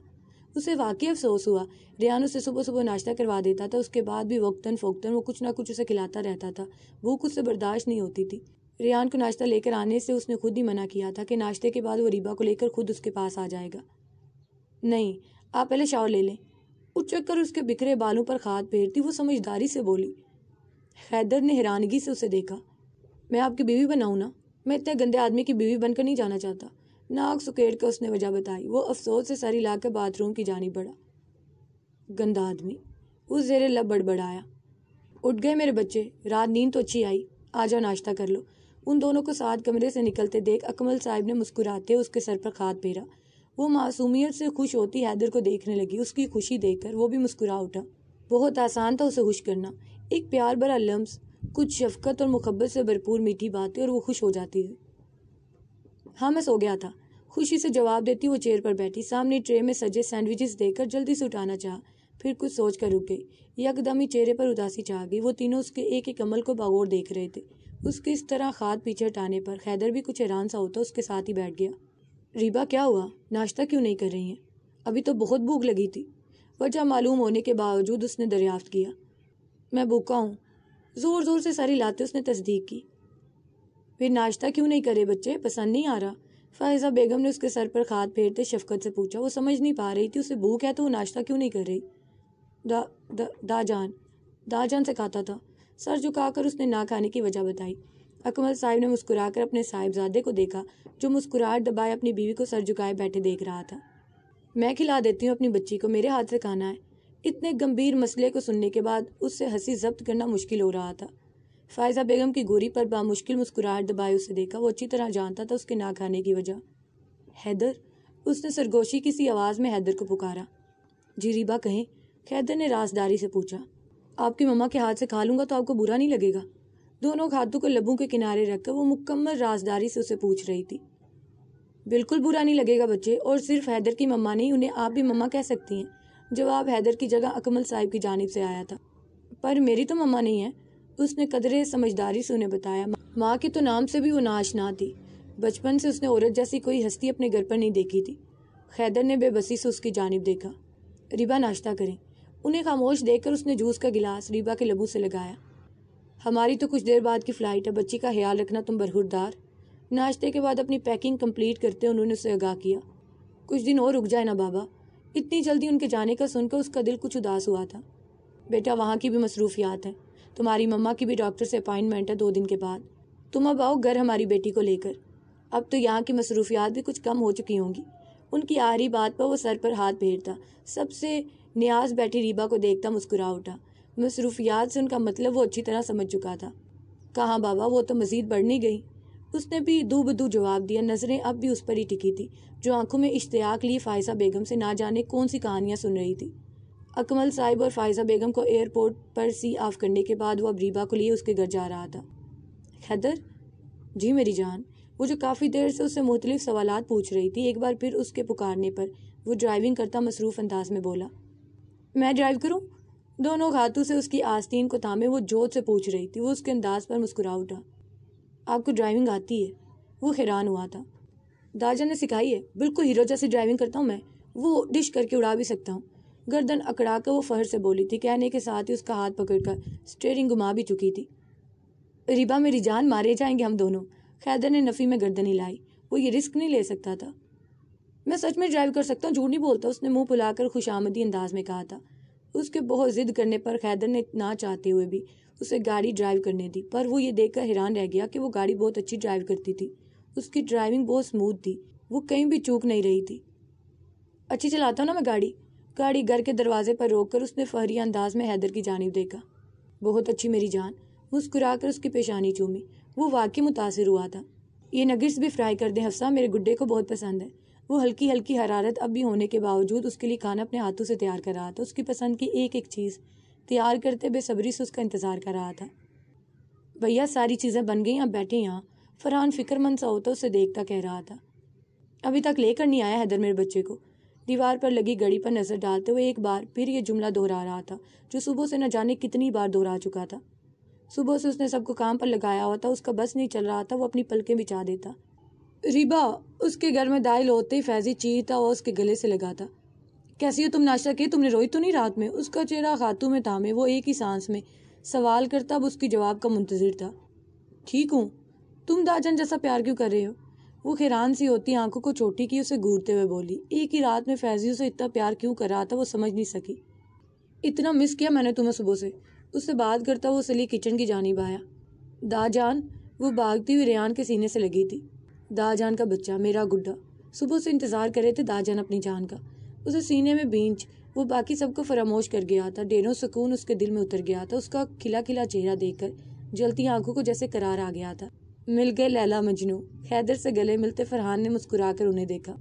A: उसे वाकई अफसोस हुआ रियान उसे सुबह सुबह नाश्ता करवा देता था उसके बाद भी वक्तन फ़ोक्तन वो कुछ ना कुछ उसे खिलाता रहता था भूख उससे बर्दाश्त नहीं होती थी रियान को नाश्ता लेकर आने से उसने खुद ही मना किया था कि नाश्ते के बाद वो रीबा को लेकर खुद उसके पास आ जाएगा नहीं आप पहले शावर ले लें उचक कर उसके बिखरे बालों पर खाद फेरती वो समझदारी से बोली हैदर ने हैरानगी से उसे देखा मैं आपकी बीवी बनाऊँ ना मैं इतने गंदे आदमी की बीवी बनकर नहीं जाना चाहता नाक सुकेड़ कर उसने वजह बताई वो अफसोस से सारी हिला बाथरूम की जानी पड़ा गंदा आदमी उस जेरे लब बड़बड़ाया उठ गए मेरे बच्चे रात नींद तो अच्छी आई आ जाओ नाश्ता कर लो उन दोनों को साथ कमरे से निकलते देख अकमल साहब ने मुस्कुराते उसके सर पर खाद फेरा वो मासूमियत से खुश होती हैदर को देखने लगी उसकी खुशी देखकर वो भी मुस्कुरा उठा बहुत आसान था उसे खुश करना एक प्यार भरा लम्स कुछ शफकत और मुहब्बत से भरपूर मीठी बातें और वो खुश हो जाती थी हाँ मैं सो गया था खुशी से जवाब देती वो चेयर पर बैठी सामने ट्रे में सजे सैंडविचेस देकर जल्दी से उठाना चाह फिर कुछ सोच कर रुक गई यकदम ही चेहरे पर उदासी छा गई वो तीनों उसके एक एक अमल को बागोर देख रहे थे उसके इस तरह खाद पीछे हटाने पर हैदर भी कुछ हैरान सा होता उसके साथ ही बैठ गया रीबा क्या हुआ नाश्ता क्यों नहीं कर रही हैं अभी तो बहुत भूख लगी थी वजह मालूम होने के बावजूद उसने दरियाफ्त किया मैं भूखा हूँ ज़ोर ज़ोर से सारी लाते उसने तस्दीक की फिर नाश्ता क्यों नहीं करे बच्चे पसंद नहीं आ रहा फ़ायज़ा बेगम ने उसके सर पर खाद फेरते शफकत से पूछा वो समझ नहीं पा रही थी उसे भूख है तो वो नाश्ता क्यों नहीं कर रही दा दा दाजान दाजान से खाता था सर झुकाकर उसने ना खाने की वजह बताई अकमल साहिब ने मुस्कुराकर अपने साहिबजादे को देखा जो मुस्कुराहट दबाए अपनी बीवी को सर झुकाए बैठे देख रहा था मैं खिला देती हूँ अपनी बच्ची को मेरे हाथ से खाना है इतने गंभीर मसले को सुनने के बाद उससे हंसी जब्त करना मुश्किल हो रहा था फायजा बेगम की गोरी पर बामुश्किल मुस्कुराहट दबाए उसे देखा वो अच्छी तरह जानता था उसके ना खाने की वजह हैदर उसने सरगोशी की सी आवाज़ में हैदर को पुकारा जीरीबा कहें हैदर ने राजदारी से पूछा आपकी मम्मा के हाथ से खा लूँगा तो आपको बुरा नहीं लगेगा दोनों खातों को लबों के किनारे रखकर वो मुकम्मल राजदारी से उसे पूछ रही थी बिल्कुल बुरा नहीं लगेगा बच्चे और सिर्फ हैदर की मम्मा नहीं उन्हें आप भी मम्मा कह सकती हैं जवाब हैदर की जगह अकमल साहिब की जानब से आया था पर मेरी तो मम्मा नहीं है उसने कदरे समझदारी से उन्हें बताया माँ के तो नाम से भी वो ना थी बचपन से उसने औरत जैसी कोई हस्ती अपने घर पर नहीं देखी थी खैदर ने बेबसी से उसकी जानब देखा रिबा नाश्ता करें उन्हें खामोश देखकर उसने जूस का गिलास रिबा के लबू से लगाया हमारी तो कुछ देर बाद की फ़्लाइट है बच्ची का ख्याल रखना तुम बरहुरदार नाश्ते के बाद अपनी पैकिंग कंप्लीट करते उन्होंने उसे आगाह किया कुछ दिन और रुक जाए ना बाबा इतनी जल्दी उनके जाने का सुनकर उसका दिल कुछ उदास हुआ था बेटा वहाँ की भी मसरूफियात हैं तुम्हारी मम्मा की भी डॉक्टर से अपॉइंटमेंट है दो दिन के बाद तुम अब आओ घर हमारी बेटी को लेकर अब तो यहाँ की मसरूफियात भी कुछ कम हो चुकी होंगी उनकी आहरी बात पर वो सर पर हाथ फेरता सबसे न्याज बैठी रीबा को देखता मुस्कुरा उठा मसरूफियात से उनका मतलब वो अच्छी तरह समझ चुका था कहाँ बाबा वो तो मज़ीद बढ़नी गई उसने भी दू बदू जवाब दिया नज़रें अब भी उस पर ही टिकी थी जो आंखों में इश्तियाक लिए फायसा बेगम से ना जाने कौन सी कहानियाँ सुन रही थी अकमल साहिब और फायज़ा बेगम को एयरपोर्ट पर सी ऑफ करने के बाद वो अब रीबा को लिए उसके घर जा रहा था हैदर जी मेरी जान वो जो काफ़ी देर से उससे मुख्तलिफ सवाल पूछ रही थी एक बार फिर उसके पुकारने पर वो ड्राइविंग करता मसरूफ़ अंदाज में बोला मैं ड्राइव करूँ दोनों घातों से उसकी आस्तीन को थामे वो जोत से पूछ रही थी वो उसके अंदाज पर मुस्कुरा उठा आपको ड्राइविंग आती है वो हैरान हुआ था दाजा ने सिखाई है बिल्कुल हीरो जैसी ड्राइविंग करता हूँ मैं वो डिश करके उड़ा भी सकता हूँ गर्दन अकड़ा कर वो फ़हर से बोली थी कहने के साथ ही उसका हाथ पकड़कर स्टेयरिंग घुमा भी चुकी थी रिबा मेरी जान मारे जाएंगे हम दोनों खैदर ने नफ़ी में गर्दन हिलाई वो ये रिस्क नहीं ले सकता था मैं सच में ड्राइव कर सकता हूँ झूठ नहीं बोलता उसने मुंह फुलाकर खुशामदी अंदाज में कहा था उसके बहुत ज़िद करने पर खैदर ने ना चाहते हुए भी उसे गाड़ी ड्राइव करने दी पर वो ये देखकर हैरान रह गया कि वो गाड़ी बहुत अच्छी ड्राइव करती थी उसकी ड्राइविंग बहुत स्मूथ थी वो कहीं भी चूक नहीं रही थी अच्छी चलाता हूँ ना मैं गाड़ी गाड़ी घर के दरवाजे पर रोक कर उसने फहरी अंदाज में हैदर की जानब देखा बहुत अच्छी मेरी जान मुस्कुरा कर उसकी पेशानी चूमी वो वाकई मुतासर हुआ था ये नगिट्स भी फ्राई कर दें हफ्सा मेरे गुड्डे को बहुत पसंद है वो हल्की हल्की हरारत अब भी होने के बावजूद उसके लिए खाना अपने हाथों से तैयार कर रहा था उसकी पसंद की एक एक चीज़ तैयार करते बेसब्री से उसका इंतज़ार कर रहा था भैया सारी चीज़ें बन गई आप बैठे यहाँ फरहान फिक्रमंद सा होता उसे देखता कह रहा था अभी तक लेकर नहीं आया हैदर मेरे बच्चे को दीवार पर लगी घड़ी पर नजर डालते हुए एक बार फिर यह जुमला दोहरा रहा था जो सुबह से न जाने कितनी बार दोहरा चुका था सुबह से उसने सबको काम पर लगाया हुआ था उसका बस नहीं चल रहा था वो अपनी पलकें बिछा देता रिबा उसके घर में दायल होते ही फैजी चीरता और उसके गले से लगा था कैसी हो तुम नाश्ता किए तुमने रोई तो नहीं रात में उसका चेहरा खातू में थामे वो एक ही सांस में सवाल करता अब उसकी जवाब का मुंतजर था ठीक हूँ तुम दाजन जैसा प्यार क्यों कर रहे हो वो हैरान सी होती आंखों को चोटी की उसे घूरते हुए बोली एक ही रात में फैजी उसे इतना प्यार क्यों कर रहा था वो समझ नहीं सकी इतना मिस किया मैंने तुम्हें सुबह से उससे बात करता वो सली किचन की जानी आया दाजान वो भागती हुई रेहान के सीने से लगी थी दाजान का बच्चा मेरा गुड्डा सुबह से इंतज़ार कर रहे थे दाजान अपनी जान का उसे सीने में बींच वो बाकी सबको फरामोश कर गया था डेरों सुकून उसके दिल में उतर गया था उसका खिला खिला चेहरा देखकर जलती आंखों को जैसे करार आ गया था मिल गए लैला मजनू हैदर से गले मिलते फरहान ने मुस्कुरा कर उन्हें देखा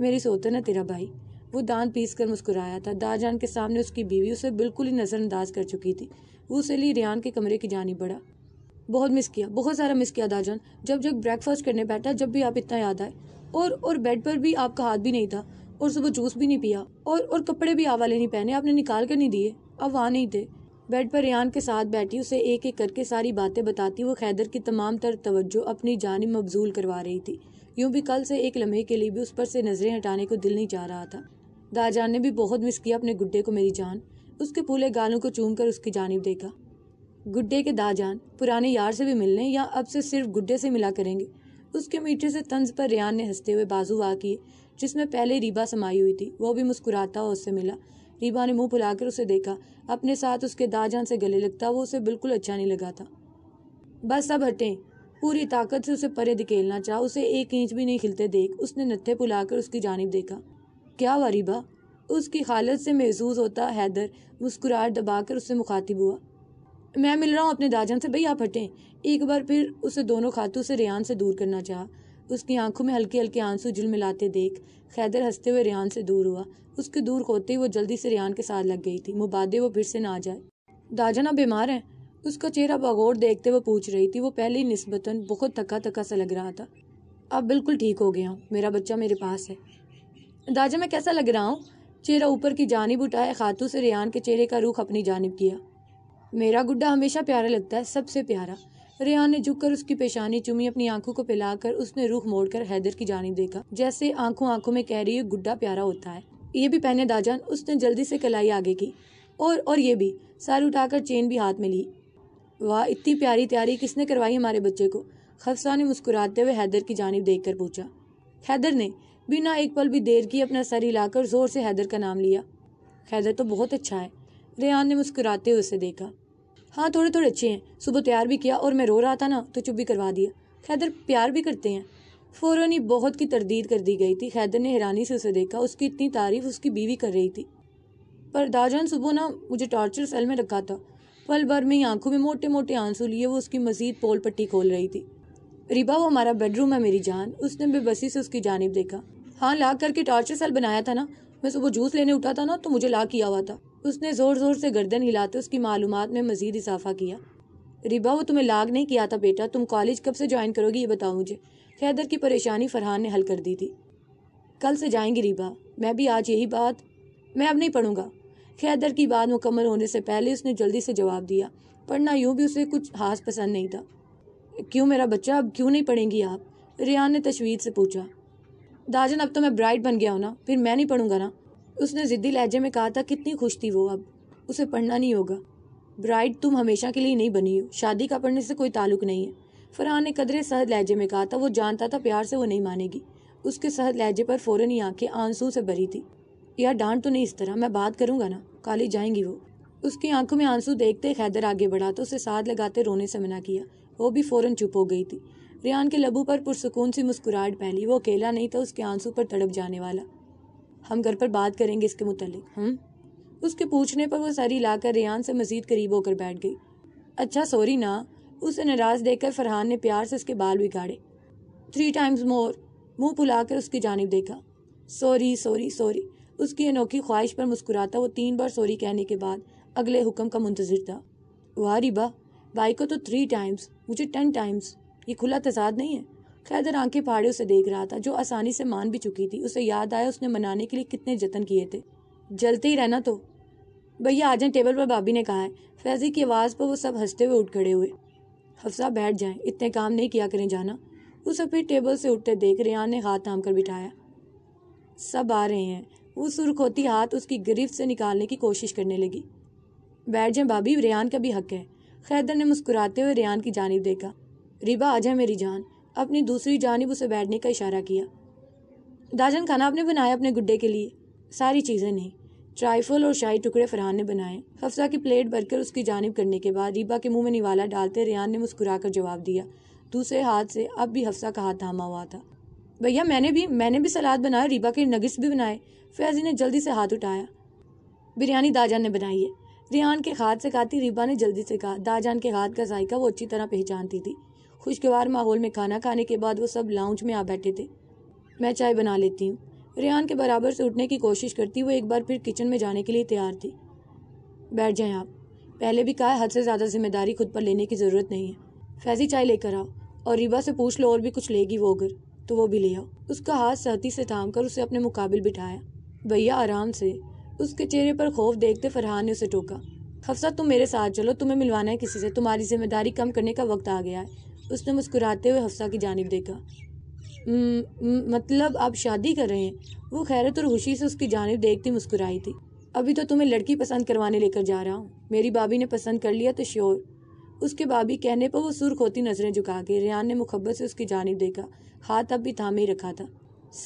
A: मेरी सोते ना तेरा भाई वो दान पीस कर मुस्कुराया था दाजान के सामने उसकी बीवी उसे बिल्कुल ही नज़रअंदाज कर चुकी थी वो उसे लिए रियान के कमरे की जानी बढ़ा बहुत मिस किया बहुत सारा मिस किया दाजान जब जब ब्रेकफास्ट करने बैठा जब भी आप इतना याद आए और और बेड पर भी आपका हाथ भी नहीं था और सुबह जूस भी नहीं पिया और और कपड़े भी आवाले नहीं पहने आपने निकाल कर नहीं दिए अब वहाँ नहीं थे बेड पर रियान के साथ बैठी उसे एक एक करके सारी बातें बताती वो खैदर की तमाम तर तवज्जो अपनी जानब मबजूल करवा रही थी यूं भी कल से एक लम्हे के लिए भी उस पर से नज़रें हटाने को दिल नहीं चाह रहा था दाजान ने भी बहुत मिस किया अपने गुड्डे को मेरी जान उसके फूले गालों को चूम कर उसकी जानब देखा गुड्डे के दाजान पुराने यार से भी मिलने या अब से सिर्फ गुड्डे से मिला करेंगे उसके मीठे से तंज पर रियान ने हंसते हुए बाजू वाह किए जिसमें पहले रीबा समाई हुई थी वो भी मुस्कुराता और उससे मिला रीबा ने मुंह फुलाकर उसे देखा अपने साथ उसके दाजान से गले लगता वो उसे बिल्कुल अच्छा नहीं लगा था बस अब हटें पूरी ताकत से उसे परे धकेलना चाह उसे एक इंच भी नहीं खिलते देख उसने नत्थे पुलाकर उसकी जानब देखा क्या हुआ रीबा उसकी हालत से महसूस होता हैदर मुस्कुराहट दबाकर उससे मुखातिब हुआ मैं मिल रहा हूँ अपने दाजन से भई आप हटें एक बार फिर उसे दोनों खातों से रेहान से दूर करना चाहा उसकी आंखों में हल्के हल्के आंसू मिलाते देख खैदर हंसते हुए रेहान से दूर हुआ उसके दूर होते ही वो जल्दी से रेहान के साथ लग गई थी मुबादे वो फिर से ना जाए जाए दाजना बीमार है उसका चेहरा बगौर देखते हुए पूछ रही थी वो पहले ही नस्बता बहुत थका थका सा लग रहा था अब बिल्कुल ठीक हो गया हूँ मेरा बच्चा मेरे पास है दाजा मैं कैसा लग रहा हूँ चेहरा ऊपर की जानब उठाए खातू से रेहान के चेहरे का रुख अपनी जानब किया मेरा गुड्डा हमेशा प्यारा लगता है सबसे प्यारा रेहान ने झुककर उसकी पेशानी चुमी अपनी आंखों को पिलाकर उसने रुख मोड़कर हैदर की जानी देखा जैसे आंखों आंखों में कह रही है गुड्डा प्यारा होता है ये भी पहने दाजान उसने जल्दी से कलाई आगे की और और ये भी सर उठाकर चेन भी हाथ में ली वाह इतनी प्यारी तैयारी किसने करवाई हमारे बच्चे को खफसा ने मुस्कुराते हुए हैदर की जानब कर पूछा हैदर ने बिना एक पल भी देर की अपना सर हिलाकर जोर से हैदर का नाम लिया हैदर तो बहुत अच्छा है रेहान ने मुस्कुराते हुए उसे देखा हाँ थोड़े थोड़े अच्छे हैं सुबह तैयार भी किया और मैं रो रहा था ना तो चुप भी करवा दिया खैदर प्यार भी करते हैं फ़ौरन ही बहुत की तरदीद कर दी गई थी खैदर ने हैरानी से उसे देखा उसकी इतनी तारीफ उसकी बीवी कर रही थी पर दाजान सुबह ना मुझे टॉर्चर सेल में रखा था पल भर में आंखों में मोटे मोटे आंसू लिए वो उसकी मजीद पोल पट्टी खोल रही थी रिबा वो हमारा बेडरूम है मेरी जान उसने बेबसी से उसकी जानब देखा हाँ ला करके टॉर्चर सेल बनाया था ना मैं सुबह जूस लेने उठा था ना तो मुझे ला किया हुआ था उसने ज़ोर ज़ोर से गर्दन हिलाते उसकी मालूम में मज़ीद इजाफा किया रिबा वो तुम्हें लाग नहीं किया था बेटा तुम कॉलेज कब से ज्वाइन करोगी ये बताओ मुझे हैदर की परेशानी फरहान ने हल कर दी थी कल से जाएंगी रिबा मैं भी आज यही बात मैं अब नहीं पढ़ूंगा हैदर की बात मुकम्मल होने से पहले उसने जल्दी से जवाब दिया पढ़ना यूं भी उसे कुछ हास पसंद नहीं था क्यों मेरा बच्चा अब क्यों नहीं पढ़ेंगी आप रियान ने तशवीर से पूछा दाजन अब तो मैं ब्राइट बन गया हूँ ना फिर मैं नहीं पढ़ूंगा ना उसने ज़िद्दी लहजे में कहा था कितनी खुश थी वो अब उसे पढ़ना नहीं होगा ब्राइड तुम हमेशा के लिए नहीं बनी हो शादी का पढ़ने से कोई ताल्लुक नहीं है फरहान ने कदरे सहद लहजे में कहा था वो जानता था प्यार से वो नहीं मानेगी उसके सहद लहजे पर फ़ौरन ही आंखें आंसू से भरी थी यार डांट तो नहीं इस तरह मैं बात करूंगा ना काली जाएंगी वो उसकी आंखों में आंसू देखते हैदर आगे बढ़ा तो उसे साथ लगाते रोने से मना किया वो भी फौरन चुप हो गई थी रियान के लबू पर पुरसकून सी मुस्कुराहट फैली वो अकेला नहीं था उसके आंसू पर तड़प जाने वाला हम घर पर बात करेंगे इसके मुतलिक हम हम्म? उसके पूछने पर वो सारी लाकर रियान से मज़ीद करीब होकर बैठ गई अच्छा सॉरी ना उसे नाराज़ देखकर फरहान ने प्यार से उसके बाल बिगाड़े थ्री टाइम्स मोर मुंह फुलाकर उसकी जानब देखा सॉरी सॉरी सॉरी उसकी अनोखी ख्वाहिश पर मुस्कुराता वो तीन बार सॉरी कहने के बाद अगले हुक्म का मुंतजर था वाह रिबा भाई को तो थ्री टाइम्स मुझे टेन टाइम्स ये खुला तजाद नहीं है खैदर आंखें पहाड़े उसे देख रहा था जो आसानी से मान भी चुकी थी उसे याद आया उसने मनाने के लिए कितने जतन किए थे जलते ही रहना तो भैया आ जाए टेबल पर भाभी ने कहा है फैजी की आवाज़ पर वो सब हंसते हुए उठ खड़े हुए हफ्सा बैठ जाएं इतने काम नहीं किया करें जाना उसे फिर टेबल से उठते देख रेहान ने हाथ थाम कर बिठाया सब आ रहे हैं वो सुरख होती हाथ उसकी गिरफ्त से निकालने की कोशिश करने लगी बैठ जाए भाभी रेहान का भी हक है खैदर ने मुस्कुराते हुए रेहान की जानब देखा रिबा आ जाए मेरी जान अपनी दूसरी जानब उसे बैठने का इशारा किया दाजन खाना आपने बनाया अपने गुड्डे के लिए सारी चीज़ें नहीं ट्राइफल और शाही टुकड़े फरहान ने बनाए हफ्सा की प्लेट भरकर उसकी जानब करने के बाद रीबा के मुंह में निवाला डालते रियान ने मुस्कुराकर जवाब दिया दूसरे हाथ से अब भी हफ्सा का हाथ थामा हुआ था भैया मैंने भी मैंने भी सलाद बनाया रीबा के नगिस भी बनाए फैजी ने जल्दी से हाथ उठाया बिरयानी दाजान ने बनाई है रियान के हाथ से खाती रीबा ने जल्दी से कहा दाजान के हाथ का जायका वो अच्छी तरह पहचानती थी खुशगवार माहौल में खाना खाने के बाद वो सब लाउंज में आ बैठे थे मैं चाय बना लेती हूँ रेहान के बराबर से उठने की कोशिश करती वो एक बार फिर किचन में जाने के लिए तैयार थी बैठ जाएं आप पहले भी कहा हद से ज़्यादा जिम्मेदारी खुद पर लेने की ज़रूरत नहीं है फैजी चाय लेकर आओ और रिबा से पूछ लो और भी कुछ लेगी वो अगर तो वो भी ले आओ उसका हाथ सहती से थाम कर उसे अपने मुकाबिल बिठाया भैया आराम से उसके चेहरे पर खौफ देखते फरहान ने उसे टोका हफ्सा तुम मेरे साथ चलो तुम्हें मिलवाना है किसी से तुम्हारी जिम्मेदारी कम करने का वक्त आ गया है उसने मुस्कुराते हुए हफ्सा की जानब देखा मतलब आप शादी कर रहे हैं वो खैरत और खुशी से उसकी जानब देखती मुस्कुराई थी अभी तो तुम्हें लड़की पसंद करवाने लेकर जा रहा हूँ मेरी भाभी ने पसंद कर लिया तो श्योर उसके भाभी कहने पर वो सुर्ख होती नजरें झुका के रियान ने मुखबत से उसकी जानब देखा हाथ अब भी थामे ही रखा था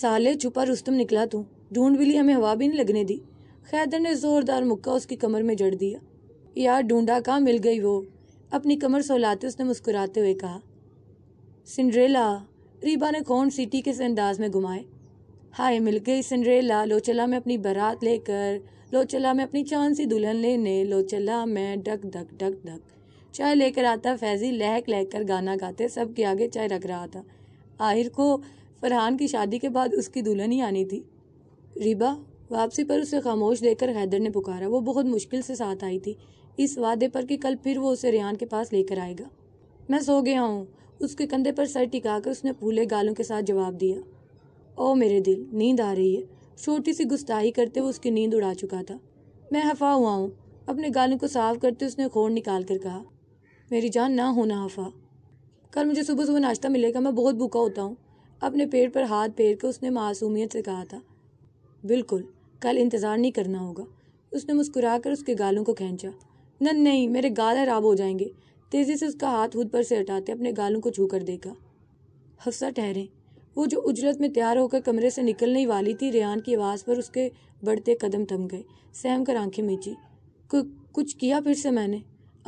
A: साले छुपा रुस्तम निकला तू ढूंढ भी ली हमें हवा भी नहीं लगने दी खैदर ने जोरदार मुक्का उसकी कमर में जड़ दिया यार ढूंढा कहाँ मिल गई वो अपनी कमर सोलाते उसने मुस्कुराते हुए कहा सिंड्रेला रीबा ने कौन सिटी किस अंदाज में घुमाए हाय मिल गई सिंड्रेला लोचला में अपनी बारात लेकर लोचला में अपनी चांद सी दुल्हन लेने लोचला में डक डक डक डक चाय लेकर आता फैजी लहक लहक कर गाना गाते सब के आगे चाय रख रहा था आहिर को फरहान की शादी के बाद उसकी दुल्हन ही आनी थी रीबा वापसी पर उसे खामोश देखकर हैदर ने पुकारा वो बहुत मुश्किल से साथ आई थी इस वादे पर कि कल फिर वो उसे रेहान के पास लेकर आएगा मैं सो गया हूँ उसके कंधे पर सर टिकाकर उसने फूले गालों के साथ जवाब दिया ओ मेरे दिल नींद आ रही है छोटी सी गुस्ताही करते हुए उसकी नींद उड़ा चुका था मैं हफा हुआ हूँ अपने गालों को साफ करते उसने खोड़ निकाल कर कहा मेरी जान ना होना हफा कल मुझे सुबह सुबह नाश्ता मिलेगा मैं बहुत भूखा होता हूँ अपने पेड़ पर हाथ फेर कर उसने मासूमियत से कहा था बिल्कुल कल इंतज़ार नहीं करना होगा उसने मुस्कुरा कर उसके गालों को खींचा न नहीं मेरे गाल खराब हो जाएंगे तेजी से उसका हाथ खुद पर से हटाते अपने गालों को छू कर देखा हफ्सा ठहरे वो जो उजरत में तैयार होकर कमरे से निकलने वाली थी रेहान की आवाज़ पर उसके बढ़ते कदम थम गए सहम कर आंखें मीची कुछ किया फिर से मैंने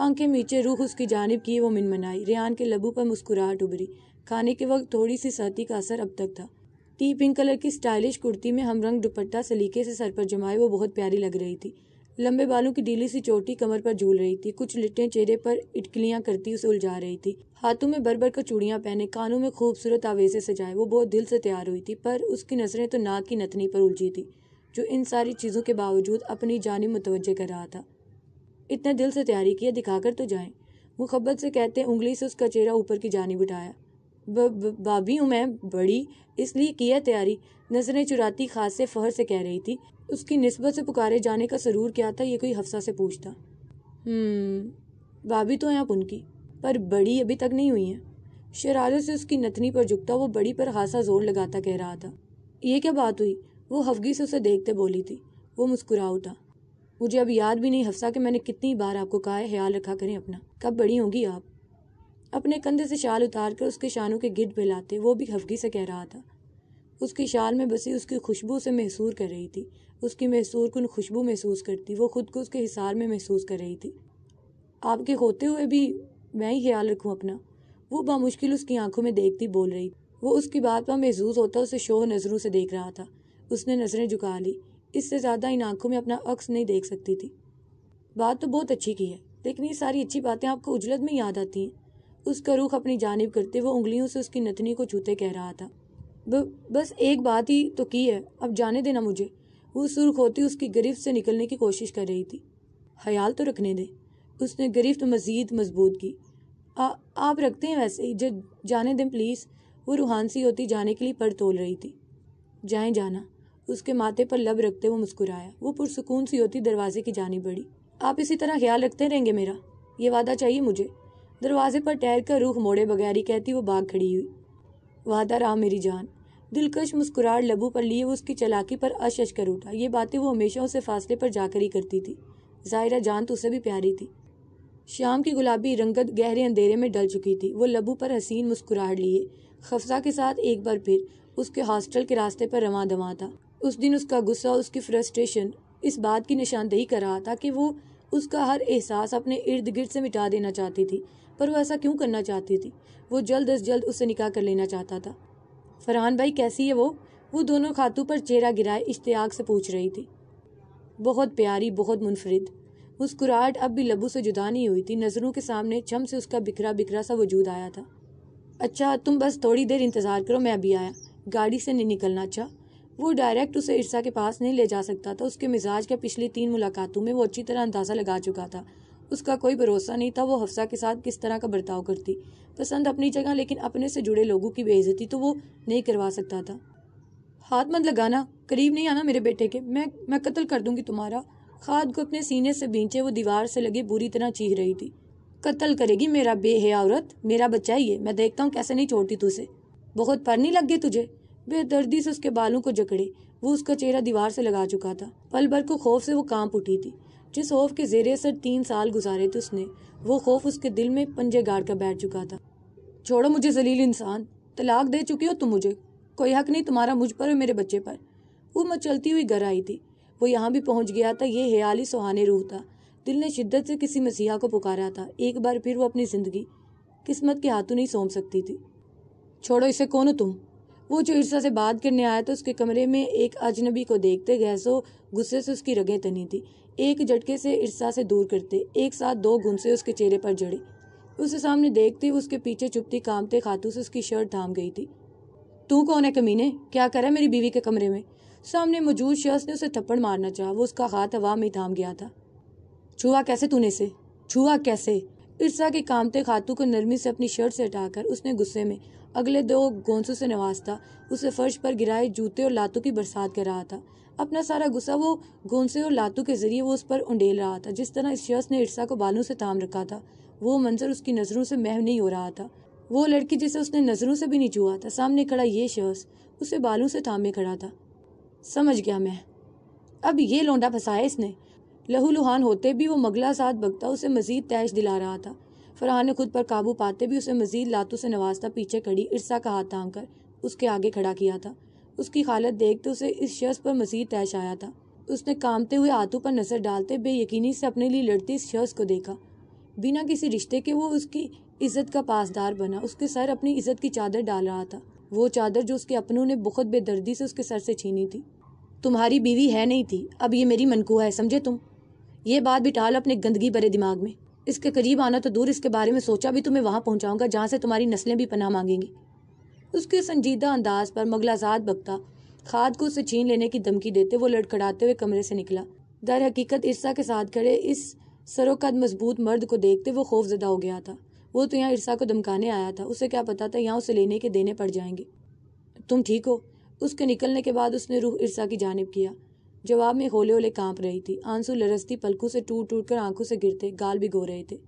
A: आंखें मीचे रूह उसकी जानब की वो मिनमनाई रेहान के लबू पर मुस्कुराहट उभरी खाने के वक्त थोड़ी सी सर्दी का असर अब तक था टी पिंक कलर की स्टाइलिश कुर्ती में हमरंग दुपट्टा सलीके से सर पर जमाए वो बहुत प्यारी लग रही थी लंबे बालों की ढीली सी चोटी कमर पर झूल रही थी कुछ लिट्टे चेहरे पर इटकलियां करती उसे उलझा रही थी हाथों में बरबर कर चूड़ियां पहने कानों में खूबसूरत आवेजे सजाए वो बहुत दिल से तैयार हुई थी पर उसकी नजरें तो नाक की नथनी पर उलझी थी जो इन सारी चीज़ों के बावजूद अपनी जानी मुतवजह कर रहा था इतने दिल से तैयारी किया दिखाकर तो जाए मुखबत से कहते उंगली से उसका चेहरा ऊपर की जानी बिठाया भाभी हूँ मैं बड़ी इसलिए किया तैयारी नजरें चुराती खास से फहर से कह रही थी उसकी नस्बत से पुकारे जाने का सरूर क्या था ये कोई हफ्सा से पूछता हम्म, भाभी तो हैं आप उनकी पर बड़ी अभी तक नहीं हुई है शरारत से उसकी नथनी पर झुकता वो बड़ी पर हासा जोर लगाता कह रहा था ये क्या बात हुई वो हफगी से उसे देखते बोली थी वो मुस्कुरा उठा मुझे अब याद भी नहीं हफ्सा कि मैंने कितनी बार आपको कहा है ख्याल रखा करें अपना कब बड़ी होंगी आप अपने कंधे से शाल उतार कर उसके शानों के गिरद फैलाते वो भी हफगी से कह रहा था उसकी शाल में बसी उसकी खुशबू से महसूर कर रही थी उसकी महसूर कन खुशबू महसूस करती वो खुद को उसके हिसार में महसूस कर रही थी आपके होते हुए भी मैं ही ख्याल रखूँ अपना वो बामुश्किल उसकी आंखों में देखती बोल रही वो उसकी बात पर महसूस होता उसे शोह नज़रों से देख रहा था उसने नज़रें झुका ली इससे ज़्यादा इन आंखों में अपना अक्स नहीं देख सकती थी बात तो बहुत अच्छी की है लेकिन ये सारी अच्छी बातें आपको उजलत में याद आती हैं उसका रुख अपनी जानब करते वो उंगलियों से उसकी नथनी को छूते कह रहा था ब, बस एक बात ही तो की है अब जाने देना मुझे वो सुर्ख होती उसकी गिरफ्त से निकलने की कोशिश कर रही थी ख्याल तो रखने दें उसने गिरफ्त तो मज़ीद मजबूत की आ, आप रखते हैं वैसे ही जब जाने दें प्लीज़ वो रूहान सी होती जाने के लिए पर तोल रही थी जाए जाना उसके माथे पर लब रखते वो मुस्कुराया वो पुरसकून सी होती दरवाजे की जानी पड़ी आप इसी तरह ख्याल रखते रहेंगे मेरा ये वादा चाहिए मुझे दरवाजे पर टहर कर रूह मोड़े बगैर ही कहती वो बाघ खड़ी हुई वादा रहा मेरी जान दिलकश मुस्कुराहट लबू पर लिए वो उसकी चलाकी पर अशश कर उठा ये बातें वो हमेशा उसे फासले पर जाकर ही करती थी जायरा जान तो उसे भी प्यारी थी शाम की गुलाबी रंगत गहरे अंधेरे में डल चुकी थी वो लबू पर हसीन मुस्कुराहट लिए खफसा के साथ एक बार फिर उसके हॉस्टल के रास्ते पर रवा दवा था उस दिन उसका गुस्सा उसकी फ्रस्ट्रेशन इस बात की निशानदेही कर रहा था कि वो उसका हर एहसास अपने इर्द गिर्द से मिटा देना चाहती थी पर वो ऐसा क्यों करना चाहती थी वो जल्द अज जल्द उससे निकाह कर लेना चाहता था फरहान भाई कैसी है वो वो दोनों खातों पर चेहरा गिराए इश्तियाक से पूछ रही थी बहुत प्यारी बहुत मुनफरद मुस्कुराहट अब भी लबू से जुदा नहीं हुई थी नज़रों के सामने चम से उसका बिखरा बिखरा सा वजूद आया था अच्छा तुम बस थोड़ी देर इंतज़ार करो मैं अभी आया गाड़ी से नहीं निकलना अच्छा वो डायरेक्ट उसे ईर्षा के पास नहीं ले जा सकता था उसके मिजाज के पिछली तीन मुलाकातों में वो अच्छी तरह अंदाज़ा लगा चुका था उसका कोई भरोसा नहीं था वो हफ्सा के साथ किस तरह का बर्ताव करती पसंद अपनी जगह लेकिन अपने से जुड़े लोगों की बेइज्जती तो वो नहीं करवा सकता था हाथ मत लगाना करीब नहीं आना मेरे बेटे के मैं मैं कत्ल कर दूंगी तुम्हारा खाद को अपने सीने से बींचे वो दीवार से लगे बुरी तरह चीख रही थी कत्ल करेगी मेरा बेहया औरत मेरा बच्चा ही है मैं देखता हूँ कैसे नहीं छोड़ती तुझे बहुत पर नहीं लग गए तुझे बेदर्दी से उसके बालों को जकड़े वो उसका चेहरा दीवार से लगा चुका था पल भर को खौफ से वो कांप उठी थी जिस खौफ के जेर असर तीन साल गुजारे थे उसने वो खौफ उसके दिल में पंजे गाड़ कर बैठ चुका था छोड़ो मुझे जलील इंसान तलाक दे चुके हो तुम मुझे कोई हक नहीं तुम्हारा मुझ पर और मेरे बच्चे पर वो चलती हुई घर आई थी वो यहाँ भी पहुँच गया था ये हयाली सुहाने रूह था दिल ने शिद्दत से किसी मसीहा को पुकारा था एक बार फिर वो अपनी ज़िंदगी किस्मत के हाथों नहीं सौंप सकती थी छोड़ो इसे कौन हो तुम वो जो ईर्षा से बात करने आया था उसके कमरे में एक अजनबी को देखते गैसों गुस्से से उसकी रगें तनी थी एक झटके से ईर्षा से दूर करते एक साथ दो गुमसे उसके चेहरे पर जड़े उसके सामने देखते उसके पीछे चुपती कामते खातू से उसकी शर्ट थाम गई थी तू कौन है कमीने क्या करा मेरी बीवी के कमरे में सामने मौजूद शख्स ने उसे थप्पड़ मारना चाहा वो उसका हाथ हवा में थाम गया था छुआ कैसे तूने से छुआ कैसे ईर्षा के कामते खातू को नरमी से अपनी शर्ट से हटाकर उसने गुस्से में अगले दो गोंसों से नवाजता उसे फर्श पर गिराए जूते और लातों की बरसात कर रहा था अपना सारा गुस्सा वो गोंसे और लातू के ज़रिए वो उस पर उंडेल रहा था जिस तरह इस शख्स ने इर्सा को बालों से थाम रखा था वो मंजर उसकी नज़रों से महव नहीं हो रहा था वो लड़की जिसे उसने नज़रों से भी नहीं छुआ था सामने खड़ा ये शख्स उसे बालों से थामे खड़ा था समझ गया मैं अब ये लोंडा फंसाया इसने लहू लुहान होते भी वो मगला साथ बगता उसे मजीद तैश दिला रहा था फरहान ने खुद पर काबू पाते भी उसे मजीद लातू से नवाजता पीछे खड़ी इर्सा का हाथ थाम कर उसके आगे खड़ा किया था उसकी हालत देखते तो उसे इस शख्स पर मजीद तैश आया था उसने कामते हुए हाथों पर नज़र डालते बेयकीनी से अपने लिए लड़ती इस शख्स को देखा बिना किसी रिश्ते के वो उसकी इज्जत का पासदार बना उसके सर अपनी इज्जत की चादर डाल रहा था वो चादर जो उसके अपनों ने बहुत बेदर्दी से उसके सर से छीनी थी तुम्हारी बीवी है नहीं थी अब ये मेरी मनकुआ है समझे तुम ये बात बिठा अपने गंदगी भरे दिमाग में इसके करीब आना तो दूर इसके बारे में सोचा भी तुम्हें तो वहाँ पहुँचाऊँगा जहाँ से तुम्हारी नस्लें भी पनाह मांगेंगी उसके संजीदा अंदाज पर मगलाजाद बगता खाद को उसे छीन लेने की धमकी देते वो लड़खड़ाते हुए कमरे से निकला दर हकीकत इर्सा के साथ खड़े इस सरोकद मजबूत मर्द को देखते वो खौफजदा हो गया था वो तो यहाँ इर्सा को धमकाने आया था उसे क्या पता था यहाँ उसे लेने के देने पड़ जाएंगे तुम ठीक हो उसके निकलने के बाद उसने रूह इर्सा की जानब किया जवाब में होले होले कांप रही थी आंसू लरसती पलकों से टूट टूट कर आंखों से गिरते गाल भिगो रहे थे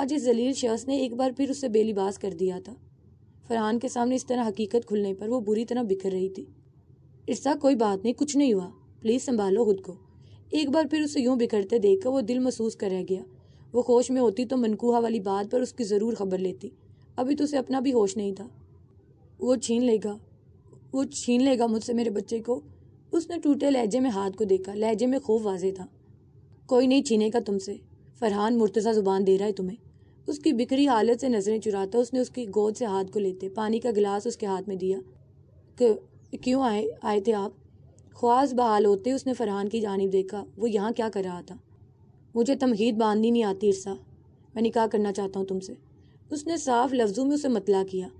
A: आज इस जलील शख्स ने एक बार फिर उसे बेलिबास कर दिया था फरहान के सामने इस तरह हकीकत खुलने पर वो बुरी तरह बिखर रही थी इर्सा कोई बात नहीं कुछ नहीं हुआ प्लीज़ संभालो खुद को एक बार फिर उसे यूं बिखरते कर वो दिल महसूस कर रह गया वो होश में होती तो मनकूहा वाली बात पर उसकी ज़रूर खबर लेती अभी तो उसे अपना भी होश नहीं था वो छीन लेगा वो छीन लेगा मुझसे मेरे बच्चे को उसने टूटे लहजे में हाथ को देखा लहजे में खूब वाजे था कोई नहीं छीनेगा तुमसे फरहान मुर्तज़ा ज़ुबान दे रहा है तुम्हें उसकी बिखरी हालत से नज़रें चुराता उसने उसकी गोद से हाथ को लेते पानी का गिलास उसके हाथ में दिया क्यों आए आए थे आप ख्वास बहाल होते उसने फरहान की जानब देखा वो यहाँ क्या कर रहा था मुझे तमहीद बांधनी नहीं आती इरसा मैं निकाह करना चाहता हूँ तुमसे उसने साफ लफ्ज़ों में उसे मतला किया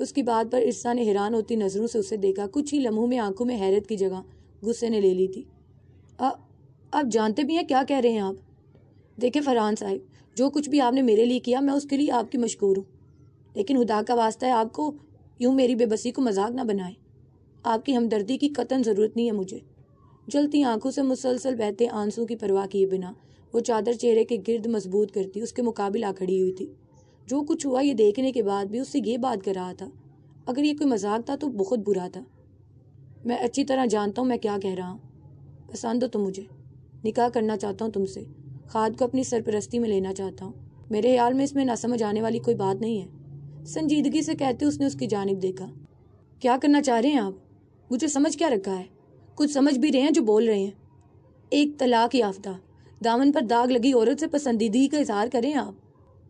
A: उसकी बात पर इर्सा ने हैरान होती नज़रों से उसे देखा कुछ ही लम्हों में आंखों में हैरत की जगह गुस्से ने ले ली थी आ, आप जानते भी हैं क्या कह रहे हैं आप देखे फरहान साहिब जो कुछ भी आपने मेरे लिए किया मैं उसके लिए आपकी मशहूर हूँ लेकिन खुदा का वास्ता है आपको यूँ मेरी बेबसी को मजाक ना बनाएं आपकी हमदर्दी की कतन ज़रूरत नहीं है मुझे जलती आंखों से मुसलसल बहते आंसू की परवाह किए बिना वो चादर चेहरे के गिरद मजबूत करती उसके मुकाबले आ खड़ी हुई थी जो कुछ हुआ ये देखने के बाद भी उससे ये बात कर रहा था अगर ये कोई मजाक था तो बहुत बुरा था मैं अच्छी तरह जानता हूँ मैं क्या कह रहा हूँ पसंद हो तुम तो मुझे निकाह करना चाहता हूँ तुमसे खाद को अपनी सरपरस्ती में लेना चाहता हूँ मेरे ख्याल में इसमें नासमझ आने वाली कोई बात नहीं है संजीदगी से कहते उसने उसकी जानब देखा क्या करना चाह रहे हैं आप मुझे समझ क्या रखा है कुछ समझ भी रहे हैं जो बोल रहे हैं एक तलाक याफ्ता दामन पर दाग लगी औरत से पसंदीदगी का इजहार करें आप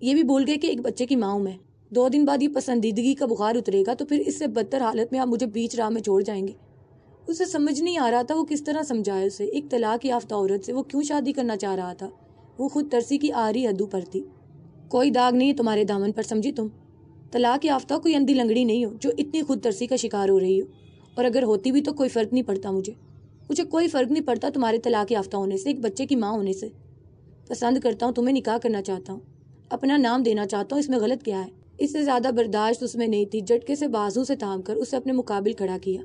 A: ये भी बोल गए कि एक बच्चे की माँ में मैं दो दिन बाद ये पसंदीदगी का बुखार उतरेगा तो फिर इससे बदतर हालत में आप मुझे बीच राह में छोड़ जाएंगे उसे समझ नहीं आ रहा था वो किस तरह समझाए उसे एक तलाक याफ्ता औरत से वो क्यों शादी करना चाह रहा था वो खुद तरसी की आरी हदू पर थी कोई दाग नहीं तुम्हारे दामन पर समझी तुम तलाक याफ्ता कोई अंधी लंगड़ी नहीं हो जो इतनी खुद तरसी का शिकार हो रही हो और अगर होती भी तो कोई फ़र्क नहीं पड़ता मुझे मुझे कोई फ़र्क नहीं पड़ता तुम्हारे तलाक याफ्ता होने से एक बच्चे की माँ होने से पसंद करता हूँ तुम्हें निकाह करना चाहता हूँ अपना नाम देना चाहता हूँ इसमें गलत क्या है इससे ज़्यादा बर्दाश्त उसमें नहीं थी झटके से बाजू से थाम कर उसे अपने मुकाबिल खड़ा किया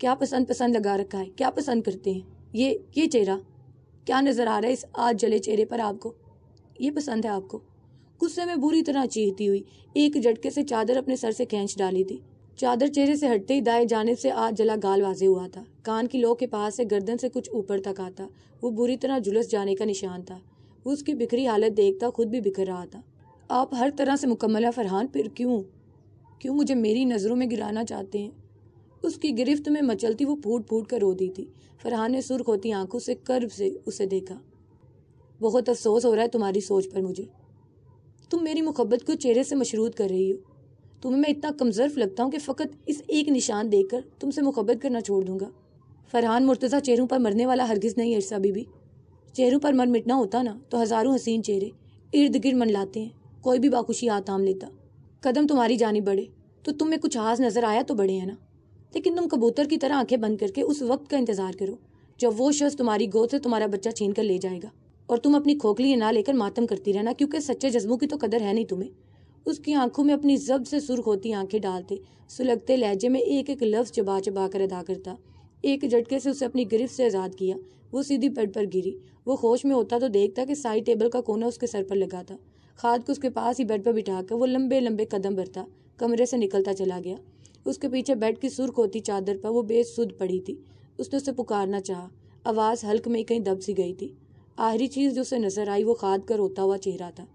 A: क्या पसंद पसंद लगा रखा है क्या पसंद करते हैं ये ये चेहरा क्या नज़र आ रहा है इस आज जले चेहरे पर आपको ये पसंद है आपको गुस्से में बुरी तरह चीखती हुई एक झटके से चादर अपने सर से खींच डाली थी चादर चेहरे से हटते ही दाएं जाने से आज जला गाल वाजे हुआ था कान की लो के पास से गर्दन से कुछ ऊपर तक आता वो बुरी तरह झुलस जाने का निशान था वो उसकी बिखरी हालत देखता खुद भी बिखर रहा था आप हर तरह से मुकम्मला फरहान फिर क्यों क्यों मुझे मेरी नज़रों में गिराना चाहते हैं उसकी गिरफ्त में मचलती वो फूट फूट कर रो दी थी फरहान ने सुर्ख होती आंखों से कर्ब से उसे देखा बहुत अफसोस हो रहा है तुम्हारी सोच पर मुझे तुम मेरी मुहब्बत को चेहरे से मशरूद कर रही हो तुम्हें मैं इतना कमजर्फ लगता हूँ कि फ़कत इस एक निशान देखकर तुमसे मुहब्बत करना छोड़ दूंगा फरहान मुर्तज़ा चेहरों पर मरने वाला हरगिज़ नहीं अर्सा अरसा बीबी चेहरों पर मर मिटना होता ना तो हज़ारों हसीन चेहरे इर्द गिर्द मन लाते हैं कोई भी बाखुशी आताम लेता कदम तुम्हारी जानी बढ़े तो तुम्हें कुछ हाज नज़र आया तो बढ़े है ना लेकिन तुम कबूतर की तरह आंखें बंद करके उस वक्त का इंतजार करो जब वो शख्स तुम्हारी गोद से तुम्हारा बच्चा छीन कर ले जाएगा और तुम अपनी खोखली ना लेकर मातम करती रहना क्योंकि सच्चे जज्बों की तो कदर है नहीं तुम्हें उसकी आंखों में अपनी जब से सुर्ख होती आंखें डालते सुलगते लहजे में एक एक लफ्ज़ चबा चबा कर अदा करता एक झटके से उसे अपनी गिरफ्त से आज़ाद किया वो सीधी बेड पर गिरी वो होश में होता तो देखता कि साइड टेबल का कोना उसके सर पर लगा था खाद को उसके पास ही बेड पर बिठा कर वो लंबे लंबे कदम भरता कमरे से निकलता चला गया उसके पीछे बेड की सुर्ख होती चादर पर वो बेसुद पड़ी थी उसने उसे पुकारना चाह आवाज़ हल्क में कहीं दब सी गई थी आखिरी चीज़ जो उसे नजर आई वो खाद का रोता हुआ चेहरा था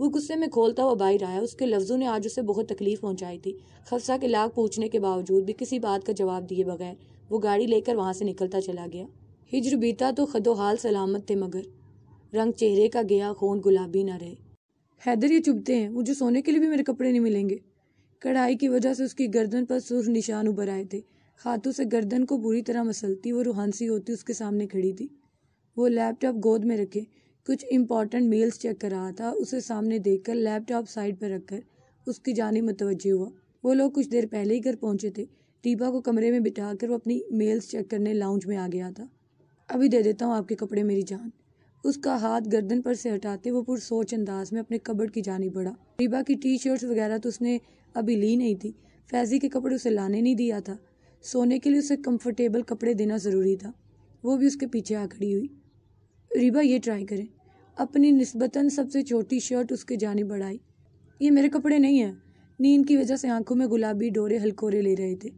A: वो गुस्से में खोलता हुआ बाहर आया उसके लफ्ज़ों ने आज उसे बहुत तकलीफ पहुंचाई थी खफसा के लाख पूछने के बावजूद भी किसी बात का जवाब दिए बगैर वो गाड़ी लेकर वहाँ से निकलता चला गया हिजर बीता तो खदोहाल सलामत थे मगर रंग चेहरे का गया खून गुलाबी ना रहे हैदर ये चुभते हैं मुझे सोने के लिए भी मेरे कपड़े नहीं मिलेंगे कढ़ाई की वजह से उसकी गर्दन पर सुर्ख निशान उभर आए थे खातू से गर्दन को बुरी तरह मसलती वो रूहानसी होती उसके सामने खड़ी थी वो लैपटॉप गोद में रखे कुछ इंपॉर्टेंट मेल्स चेक कर रहा था उसे सामने देखकर लैपटॉप साइड पर रखकर उसकी जानी मुतवजह हुआ वो लोग कुछ देर पहले ही घर पहुंचे थे टीबा को कमरे में बिठाकर वो अपनी मेल्स चेक करने लाउंज में आ गया था अभी दे देता हूँ आपके कपड़े मेरी जान उसका हाथ गर्दन पर से हटाते वो पुरसोच अंदाज में अपने कबड़ की जानी बढ़ा टीबा की टी शर्ट्स वगैरह तो उसने अभी ली नहीं थी फैज़ी के कपड़े उसे लाने नहीं दिया था सोने के लिए उसे कंफर्टेबल कपड़े देना ज़रूरी था वो भी उसके पीछे आ खड़ी हुई रिबा ये ट्राई करें अपनी नस्बता सबसे छोटी शर्ट उसके जाने बढ़ाई ये मेरे कपड़े नहीं हैं नींद की वजह से आंखों में गुलाबी डोरे हलकोरे ले रहे थे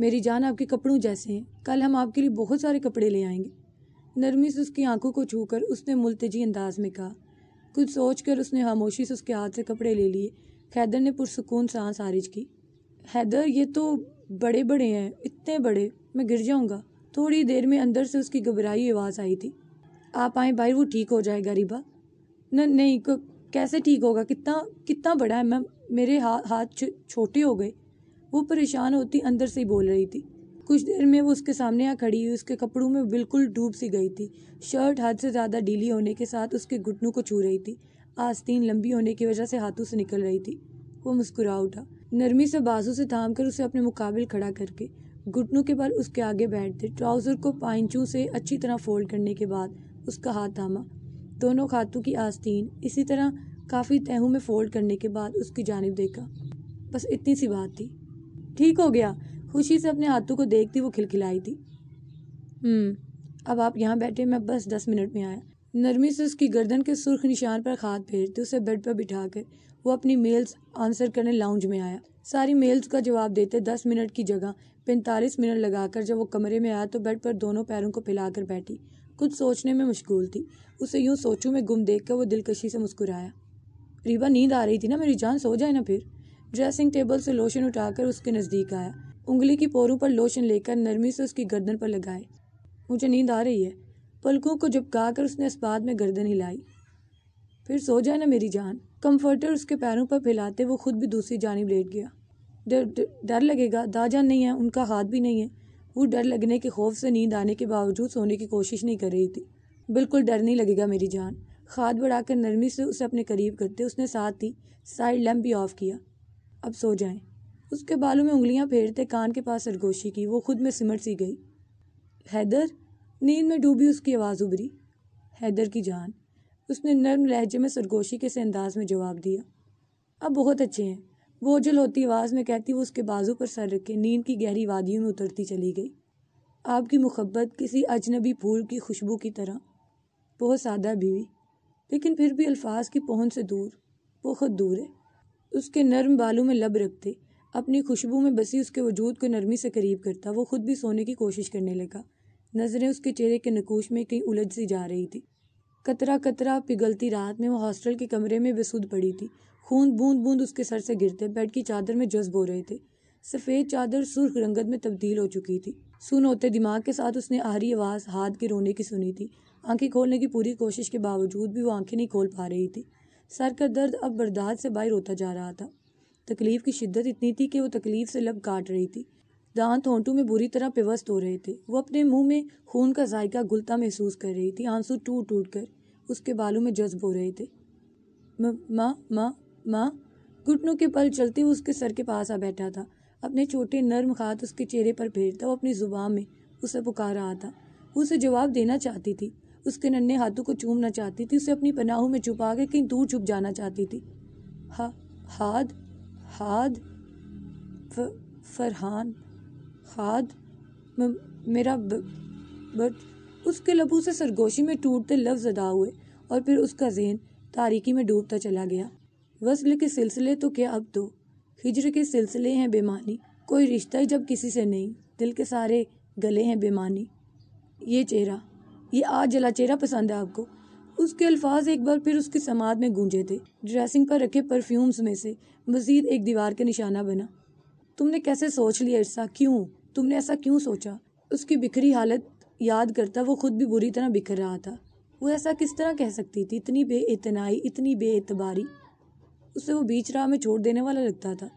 A: मेरी जान आपके कपड़ों जैसे हैं कल हम आपके लिए बहुत सारे कपड़े ले आएंगे नरमी से उसकी आंखों को छूकर उसने मुलतजी अंदाज में कहा कुछ सोच कर उसने खामोशी से उसके हाथ से कपड़े ले लिए हैदर ने पुरसकून सांस खारिज की हैदर ये तो बड़े बड़े हैं इतने बड़े मैं गिर जाऊंगा थोड़ी देर में अंदर से उसकी घबराई आवाज़ आई थी आप आए भाई वो ठीक हो जाएगा रिबा न नहीं कैसे ठीक होगा कितना कितना बड़ा है मैम मेरे हा, हाथ छोटे हो गए वो परेशान होती अंदर से ही बोल रही थी कुछ देर में वो उसके सामने आ खड़ी हुई उसके कपड़ों में बिल्कुल डूब सी गई थी शर्ट हद से ज़्यादा ढीली होने के साथ उसके घुटनों को छू रही थी आस्तीन लंबी होने की वजह से हाथों से निकल रही थी वो मुस्कुरा उठा नरमी से बाजू से थाम कर उसे अपने मुकाबले खड़ा करके घुटनों के बल उसके आगे बैठते ट्राउज़र को पाइंचों से अच्छी तरह फोल्ड करने के बाद उसका हाथ थामा दोनों खातों की आस्तीन इसी तरह काफ़ी तहों में फोल्ड करने के बाद उसकी जानब देखा बस इतनी सी बात थी ठीक हो गया खुशी से अपने हाथों को देखती वो खिलखिलाई थी हम्म, अब आप यहाँ बैठे मैं बस दस मिनट में आया नरमी से उसकी गर्दन के सुर्ख निशान पर खाद फेरते उसे बेड पर बिठा कर वो अपनी मेल्स आंसर करने लाउंज में आया सारी मेल्स का जवाब देते दस मिनट की जगह पैंतालीस मिनट लगाकर जब वो कमरे में आया तो बेड पर दोनों पैरों को फैलाकर बैठी कुछ सोचने में मशगूल थी उसे यूँ सोचू में गुम देख कर वो दिलकशी से मुस्कुराया रीबा नींद आ रही थी ना मेरी जान सो जाए ना फिर ड्रेसिंग टेबल से लोशन उठाकर उसके नज़दीक आया उंगली की पोरों पर लोशन लेकर नरमी से उसकी गर्दन पर लगाए मुझे नींद आ रही है पलकों को कर उसने इस्बाद में गर्दन हिलाई फिर सो जाए ना मेरी जान कंफर्टर उसके पैरों पर फैलाते वो खुद भी दूसरी जानब लेट गया डर डर लगेगा दाजान नहीं है उनका हाथ भी नहीं है वो डर लगने के खौफ से नींद आने के बावजूद सोने की कोशिश नहीं कर रही थी बिल्कुल डर नहीं लगेगा मेरी जान खाद बढ़ाकर नरमी से उसे अपने करीब करते उसने साथ ही साइड लैम्प भी ऑफ किया अब सो जाएं उसके बालों में उंगलियां फेरते कान के पास सरगोशी की वो खुद में सिमट सी गई हैदर नींद में डूबी उसकी आवाज़ उभरी हैदर की जान उसने नर्म लहजे में सरगोशी के से अंदाज में जवाब दिया अब बहुत अच्छे हैं वो जल होती आवाज़ में कहती वो उसके बाजू पर सर रखे नींद की गहरी वादियों में उतरती चली गई आपकी मुहब्बत किसी अजनबी फूल की खुशबू की तरह बहुत सादा बीवी लेकिन फिर भी अल्फाज की पहुँच से दूर बहुत दूर है उसके नर्म बालों में लब रखते अपनी खुशबू में बसी उसके वजूद को नरमी से करीब करता वो खुद भी सोने की कोशिश करने लगा नज़रें उसके चेहरे के नकोश में कहीं उलझ सी जा रही थी कतरा कतरा पिघलती रात में वो हॉस्टल के कमरे में बेसुद पड़ी थी खून बूंद बूंद उसके सर से गिरते बेड की चादर में जज्ब हो रहे थे सफ़ेद चादर सुर्ख रंगत में तब्दील हो चुकी थी सुन होते दिमाग के साथ उसने आहरी आवाज़ हाथ के रोने की सुनी थी आंखें खोलने की पूरी कोशिश के बावजूद भी वो आंखें नहीं खोल पा रही थी सर का दर्द अब बर्दाश्त से बाहर होता जा रहा था तकलीफ़ की शिद्दत इतनी थी कि वो तकलीफ़ से लब काट रही थी दांत होंठों में बुरी तरह पिवस्त हो रहे थे वो अपने मुंह में खून का जायका गुलता महसूस कर रही थी आंसू टूट टूट कर उसके बालों में जज्ब हो रहे थे माँ माँ माँ घुटनों के पल चलते हुए उसके सर के पास आ बैठा था अपने छोटे नर्म हाथ उसके चेहरे पर फेरता वो अपनी जुबान में उसे पुकार रहा था उसे जवाब देना चाहती थी उसके नन्हे हाथों को चूमना चाहती थी उसे अपनी पनाहों में छुपा के कहीं दूर छुप जाना चाहती थी हा हाद हाद फ, फरहान खाद मेरा बट उसके लबू से सरगोशी में टूटते लफ्ज़ अदा हुए और फिर उसका जहन तारीकी में डूबता चला गया वसल के सिलसिले तो क्या अब दो तो? हिजर के सिलसिले हैं बेमानी कोई रिश्ता ही जब किसी से नहीं दिल के सारे गले हैं बेमानी ये चेहरा ये आज जला चेहरा पसंद है आपको उसके अल्फाज एक बार फिर उसकी समाध में गूंजे थे ड्रेसिंग पर रखे परफ्यूम्स में से मजीद एक दीवार का निशाना बना तुमने कैसे सोच लिया ऐसा क्यों तुमने ऐसा क्यों सोचा उसकी बिखरी हालत याद करता वो खुद भी बुरी तरह बिखर रहा था वो ऐसा किस तरह कह सकती थी इतनी बेतनाई इतनी बेतबारी उसे वो बीच राह में छोड़ देने वाला लगता था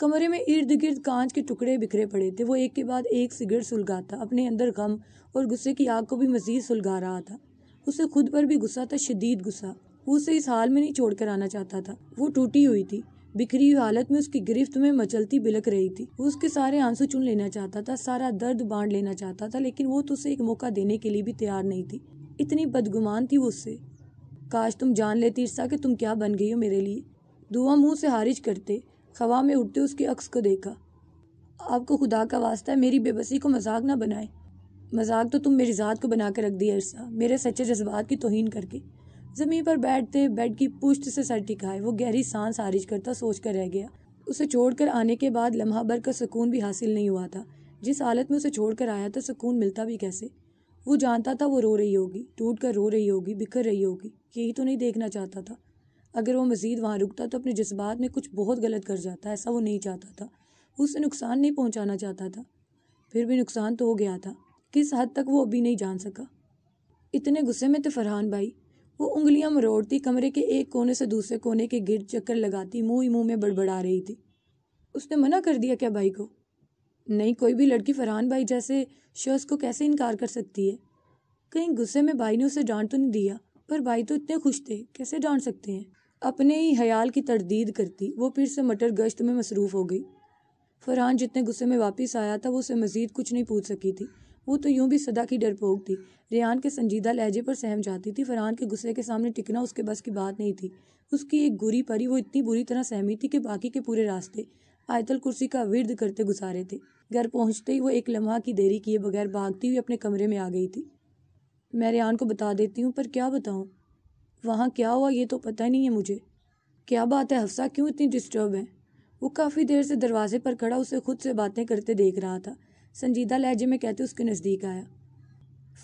A: कमरे में इर्द गिर्द कांच के टुकड़े बिखरे पड़े थे वो एक के बाद एक सिगरेट सुलगाता अपने अंदर गम और गुस्से की आग को भी मजीद सुलगा रहा था उसे खुद पर भी गुस्सा था शदीद गुस्सा वो उसे इस हाल में नहीं छोड़ कर आना चाहता था वो टूटी हुई थी बिखरी हुई हालत में उसकी गिरफ्त में मचलती बिलक रही थी वो उसके सारे आंसू चुन लेना चाहता था सारा दर्द बांट लेना चाहता था लेकिन वो तो उसे एक मौका देने के लिए भी तैयार नहीं थी इतनी बदगुमान थी वो उससे काश तुम जान लेती ईर्षा कि तुम क्या बन गई हो मेरे लिए दुआ मुंह से हारिज करते हवा में उठते उसके अक्स को देखा आपको खुदा का वास्ता है मेरी बेबसी को मजाक ना बनाए मजाक तो तुम मेरी ज़ात को बना के रख दिया ईर्सा मेरे सच्चे जज्बात की तोहन करके ज़मीन पर बैठते बेड की पुष्ट से सर टिकाए वो गहरी सांस खारिज करता सोच कर रह गया उसे छोड़कर आने के बाद लम्हा भर का सुकून भी हासिल नहीं हुआ था जिस हालत में उसे छोड़कर आया था सुकून मिलता भी कैसे वो जानता था वो रो रही होगी टूट कर रो रही होगी बिखर रही होगी यही तो नहीं देखना चाहता था अगर वो मज़ीद वहाँ रुकता तो अपने जज्बात में कुछ बहुत गलत कर जाता ऐसा वो नहीं चाहता था वो उसे नुकसान नहीं पहुँचाना चाहता था फिर भी नुकसान तो हो गया था किस हद तक वो अभी नहीं जान सका इतने गुस्से में तो फरहान भाई वो उंगलियां मरोड़ती कमरे के एक कोने से दूसरे कोने के गिर चक्कर लगाती मुंह ही मुंह में बड़बड़ा रही थी उसने मना कर दिया क्या भाई को नहीं कोई भी लड़की फरहान भाई जैसे शख्स को कैसे इनकार कर सकती है कहीं गुस्से में भाई ने उसे डांट तो नहीं दिया पर भाई तो इतने खुश थे कैसे डांट सकते हैं अपने ही हयाल की तरदीद करती वो फिर से मटर गश्त में मसरूफ़ हो गई फरहान जितने गुस्से में वापस आया था वो उसे मज़ीद कुछ नहीं पूछ सकी थी वो तो यूं भी सदा की डरपोक थी रेहान के संजीदा लहजे पर सहम जाती थी फरहान के गुस्से के सामने टिकना उसके बस की बात नहीं थी उसकी एक गुरी परी वो इतनी बुरी तरह सहमी थी कि बाकी के पूरे रास्ते आयतल कुर्सी का विर्द करते गुजारे थे घर पहुंचते ही वो एक लम्हा की देरी किए बगैर भागती हुई अपने कमरे में आ गई थी मैं रेहान को बता देती हूँ पर क्या बताऊँ वहाँ क्या हुआ ये तो पता नहीं है मुझे क्या बात है हफ्सा क्यों इतनी डिस्टर्ब है वो काफ़ी देर से दरवाजे पर खड़ा उसे खुद से बातें करते देख रहा था संजीदा लहजे में कहते उसके नज़दीक आया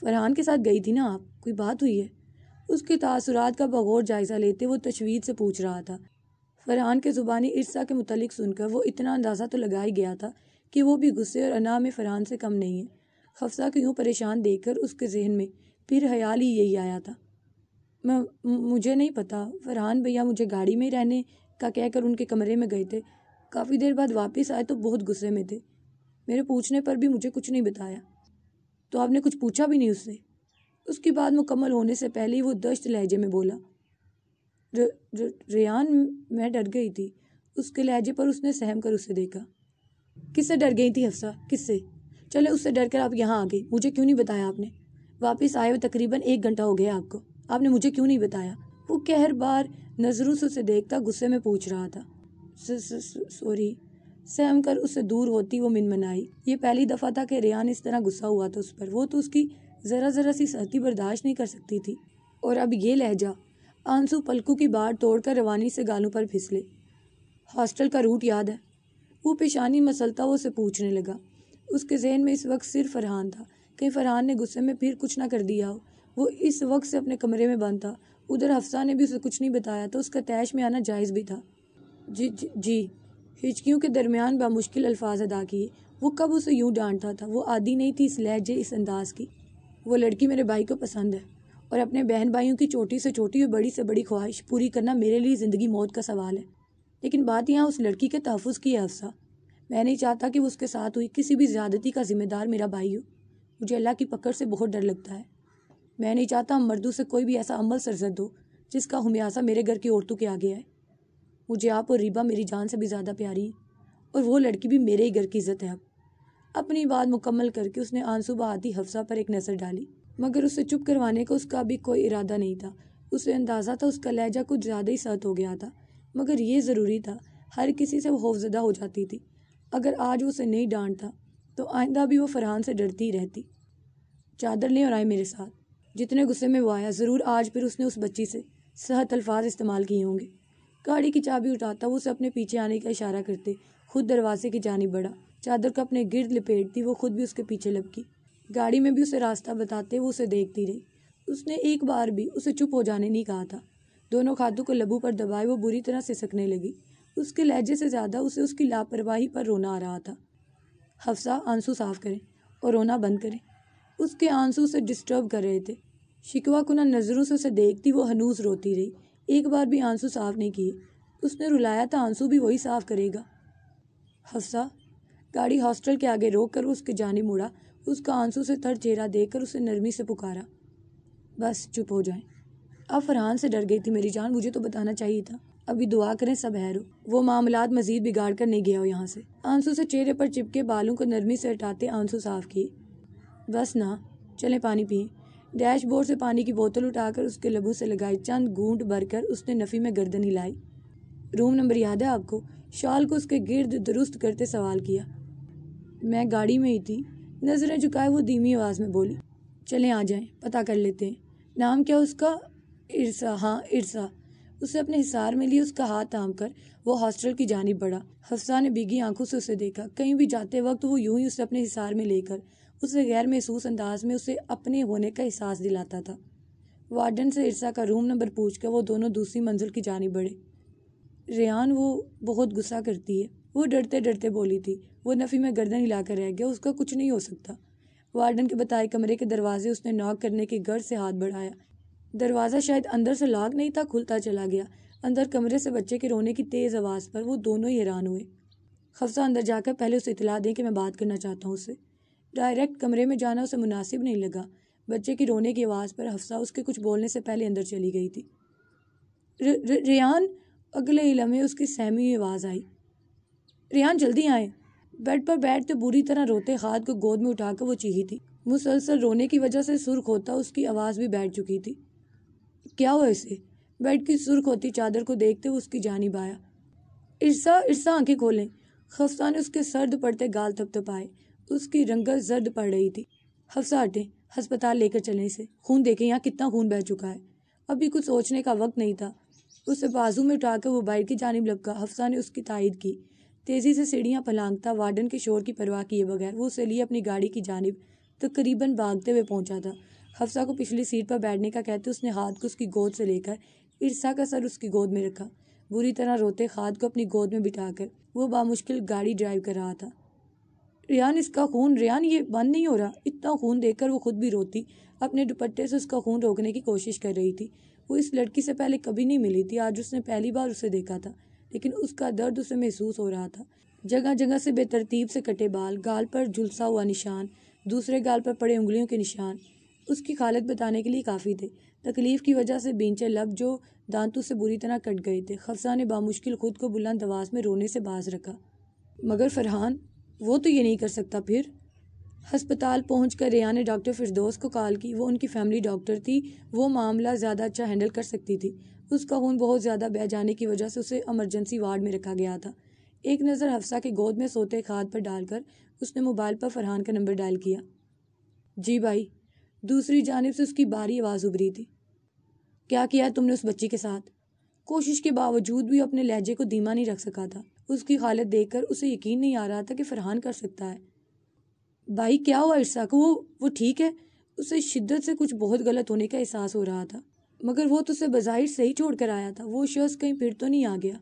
A: फरहान के साथ गई थी ना आप कोई बात हुई है उसके तासुरात का बगौर जायज़ा लेते वो तशवीर से पूछ रहा था फरहान के ज़ुबानी इर्सा के मतलब सुनकर वो इतना अंदाज़ा तो लगा ही गया था कि वो भी गुस्से और अना में फरहान से कम नहीं है हफ्सा को यूँ परेशान देख कर उसके जहन में फिर ख्याल ही यही आया था मैं मुझे नहीं पता फरहान भैया मुझे गाड़ी में रहने का कहकर उनके कमरे में गए थे काफ़ी देर बाद वापस आए तो बहुत गुस्से में थे मेरे पूछने पर भी मुझे कुछ नहीं बताया तो आपने कुछ पूछा भी नहीं उससे उसकी बात मुकम्मल होने से पहले ही वो दश्त लहजे में बोला र, र, रेयान मैं डर गई थी उसके लहजे पर उसने सहम कर उसे देखा किससे डर गई थी हफ्सा किससे चले उससे डर कर आप यहाँ आ गई मुझे क्यों नहीं बताया आपने वापस आए हुए तकरीबन एक घंटा हो गया आपको आपने मुझे क्यों नहीं बताया वो कहर बार नज़रों से उसे देखता गुस्से में पूछ रहा था सॉरी सहम कर उससे दूर होती वो मिनमनाई ये पहली दफ़ा था कि रेहान इस तरह गुस्सा हुआ था उस पर वो तो उसकी ज़रा ज़रा सी सहती बर्दाश्त नहीं कर सकती थी और अब ये लहजा आंसू पलकू की बाढ़ तोड़कर रवानी से गालों पर फिसले हॉस्टल का रूट याद है वो पेशानी मसलता वो उसे पूछने लगा उसके जहन में इस वक्त सिर्फ फरहान था कहीं फरहान ने गुस्से में फिर कुछ ना कर दिया हो वो इस वक्त से अपने कमरे में बंद था उधर हफ्सा ने भी उसे कुछ नहीं बताया तो उसका तैश में आना जायज़ भी था जी जी, जी हिचकियों के दरमियान बामुश्किल अल्फाज अदा किए वो कब उसे यूं डांटता था वो आदि नहीं थी इस लहजे इस अंदाज की वो लड़की मेरे भाई को पसंद है और अपने बहन भाइयों की छोटी से छोटी और बड़ी से बड़ी ख्वाहिश पूरी करना मेरे लिए ज़िंदगी मौत का सवाल है लेकिन बात यहाँ उस लड़की के तहफ़ की है अफसा मैं नहीं चाहता कि वो उसके साथ हुई किसी भी ज़्यादती का ज़िम्मेदार मेरा भाई हो मुझे अल्लाह की पकड़ से बहुत डर लगता है मैं नहीं चाहता मर्दों से कोई भी ऐसा अमल सरजद हो जिसका हमियासा मेरे घर की औरतों के आगे आए मुझे आप और रिबा मेरी जान से भी ज़्यादा प्यारी और वो लड़की भी मेरे ही घर की इज्जत है अब अपनी बात मुकम्मल करके उसने आंसू बहाती हफ्सा पर एक नज़र डाली मगर उसे चुप करवाने का उसका भी कोई इरादा नहीं था उसे अंदाज़ा था उसका लहजा कुछ ज़्यादा ही सख्त हो गया था मगर ये ज़रूरी था हर किसी से वो खौफजदा हो जाती थी अगर आज उसे नहीं डांटता तो आइंदा भी वो फरहान से डरती ही रहती चादर ले और आए मेरे साथ जितने गुस्से में वो आया ज़रूर आज फिर उसने उस बच्ची से सहत अल्फाज इस्तेमाल किए होंगे गाड़ी की चाबी उठाता वो उसे अपने पीछे आने का इशारा करते खुद दरवाजे की जानी बढ़ा चादर को अपने गिरद लपेटती वो खुद भी उसके पीछे लपकी गाड़ी में भी उसे रास्ता बताते वो उसे देखती रही उसने एक बार भी उसे चुप हो जाने नहीं कहा था दोनों खातों को लबू पर दबाए वो बुरी तरह से सकने लगी उसके लहजे से ज़्यादा उसे उसकी लापरवाही पर रोना आ रहा था हफ्सा आंसू साफ करें और रोना बंद करें उसके आंसू उसे डिस्टर्ब कर रहे थे शिकवा कुना नज़रों से उसे देखती वो हनूस रोती रही एक बार भी आंसू साफ नहीं किए उसने रुलाया था तो आंसू भी वही साफ करेगा हफ्सा गाड़ी हॉस्टल के आगे रोक कर उसके जाने मुड़ा उसका आंसू से तर चेहरा देखकर उसे नरमी से पुकारा बस चुप हो जाए अब फरहान से डर गई थी मेरी जान मुझे तो बताना चाहिए था अभी दुआ करें सब रो वो मामला मजीद बिगाड़ कर नहीं गया हो यहाँ से आंसू से चेहरे पर चिपके बालों को नरमी से हटाते आंसू साफ किए बस ना चले पानी पिए डैशबोर्ड से पानी की बोतल उठाकर उसके लबू से लगाई चंद घूंट भरकर उसने नफ़ी में गर्दन हिलाई रूम नंबर याद है आपको शाल को उसके गिर्द दुरुस्त करते सवाल किया मैं गाड़ी में ही थी नज़रें झुकाए वो धीमी आवाज़ में बोली चले आ जाएं पता कर लेते हैं नाम क्या उसका इरसा हाँ इरसा उसे अपने हिसार में लिए उसका हाथ थाम कर वो हॉस्टल की जानी पड़ा हफ्सा ने बिगी आंखों से उसे देखा कहीं भी जाते वक्त वो यूं ही उसे अपने हिसार में लेकर उसे गैर महसूस अंदाज में उसे अपने होने का एहसास दिलाता था वार्डन से इर्सा का रूम नंबर पूछ कर वो दोनों दूसरी मंजिल की जानी बढ़े रेहान वो बहुत गुस्सा करती है वो डरते डरते बोली थी वो नफ़ी में गर्दन हिलाकर रह गया उसका कुछ नहीं हो सकता वार्डन के बताए कमरे के दरवाजे उसने नॉक करने के गर्ज से हाथ बढ़ाया दरवाज़ा शायद अंदर से लॉक नहीं था खुलता चला गया अंदर कमरे से बच्चे के रोने की तेज़ आवाज़ पर वो दोनों ही हैरान हुए खफसा अंदर जाकर पहले उसे इतला दें कि मैं बात करना चाहता हूँ उससे डायरेक्ट कमरे में जाना उसे मुनासिब नहीं लगा बच्चे की रोने की आवाज़ पर हफ्सा उसके कुछ बोलने से पहले अंदर चली गई थी रेहान अगले ही लम्हे उसकी सहमी हुई आवाज़ आई रेहान जल्दी आए बेड पर बैठते तो बुरी तरह रोते खाद को गोद में उठाकर वो चीही थी मुसलसल रोने की वजह से सुर्ख होता उसकी आवाज़ भी बैठ चुकी थी क्या हुआ इसे बेड की सुर्ख होती चादर को देखते हुए उसकी जानी आया इर्सा इर्सा आंखें खोलें खफसा ने उसके सर्द पड़ते गाल थपथपाए उसकी रंगत जर्द पड़ रही थी हफ्सा हटें अस्पताल लेकर चले से खून देखें यहाँ कितना खून बह चुका है अभी कुछ सोचने का वक्त नहीं था उसे बाजू में उठाकर वो बाइक की जानब लपका हफ्सा ने उसकी तायद की तेज़ी से सीढ़ियाँ पलांगता वार्डन के शोर की परवाह किए बगैर वो उसे लिए अपनी गाड़ी की जानब तकरीबन भागते हुए पहुँचा था हफ्सा को पिछली सीट पर बैठने का कहते उसने हाथ को उसकी गोद से लेकर ईर्सा का सर उसकी गोद में रखा बुरी तरह रोते खाद को अपनी गोद में बिठाकर वो बामुश्किल गाड़ी ड्राइव कर रहा था रियान इसका खून रियान ये बंद नहीं हो रहा इतना खून देखकर वो खुद भी रोती अपने दुपट्टे से उसका खून रोकने की कोशिश कर रही थी वो इस लड़की से पहले कभी नहीं मिली थी आज उसने पहली बार उसे देखा था लेकिन उसका दर्द उसे महसूस हो रहा था जगह जगह से बेतरतीब से कटे बाल गाल पर झुलसा हुआ निशान दूसरे गाल पर पड़े उंगलियों के निशान उसकी हालत बताने के लिए काफ़ी थे तकलीफ़ की वजह से बींचे लब जो दांतों से बुरी तरह कट गए थे खफसा ने बामुश्किल खुद को बुलंद आवाज़ में रोने से बाज रखा मगर फरहान वो तो ये नहीं कर सकता फिर हस्पताल पहुँच कर रिया ने डॉक्टर फिरदोस को कॉल की वो उनकी फैमिली डॉक्टर थी वो मामला ज़्यादा अच्छा हैंडल कर सकती थी उसका खून बहुत ज़्यादा बह जाने की वजह से उसे इमरजेंसी वार्ड में रखा गया था एक नज़र हफ्सा के गोद में सोते खाद पर डालकर उसने मोबाइल पर फरहान का नंबर डायल किया जी भाई दूसरी जानब से उसकी बारी आवाज़ उभरी थी क्या किया तुमने उस बच्ची के साथ कोशिश के बावजूद भी अपने लहजे को धीमा नहीं रख सका था उसकी हालत देखकर उसे यकीन नहीं आ रहा था कि फरहान कर सकता है भाई क्या हुआ इर्सा को वो वो ठीक है उसे शिद्दत से कुछ बहुत गलत होने का एहसास हो रहा था मगर वो तो उसे बाहिर सही छोड़ कर आया था वो शख्स कहीं फिर तो नहीं आ गया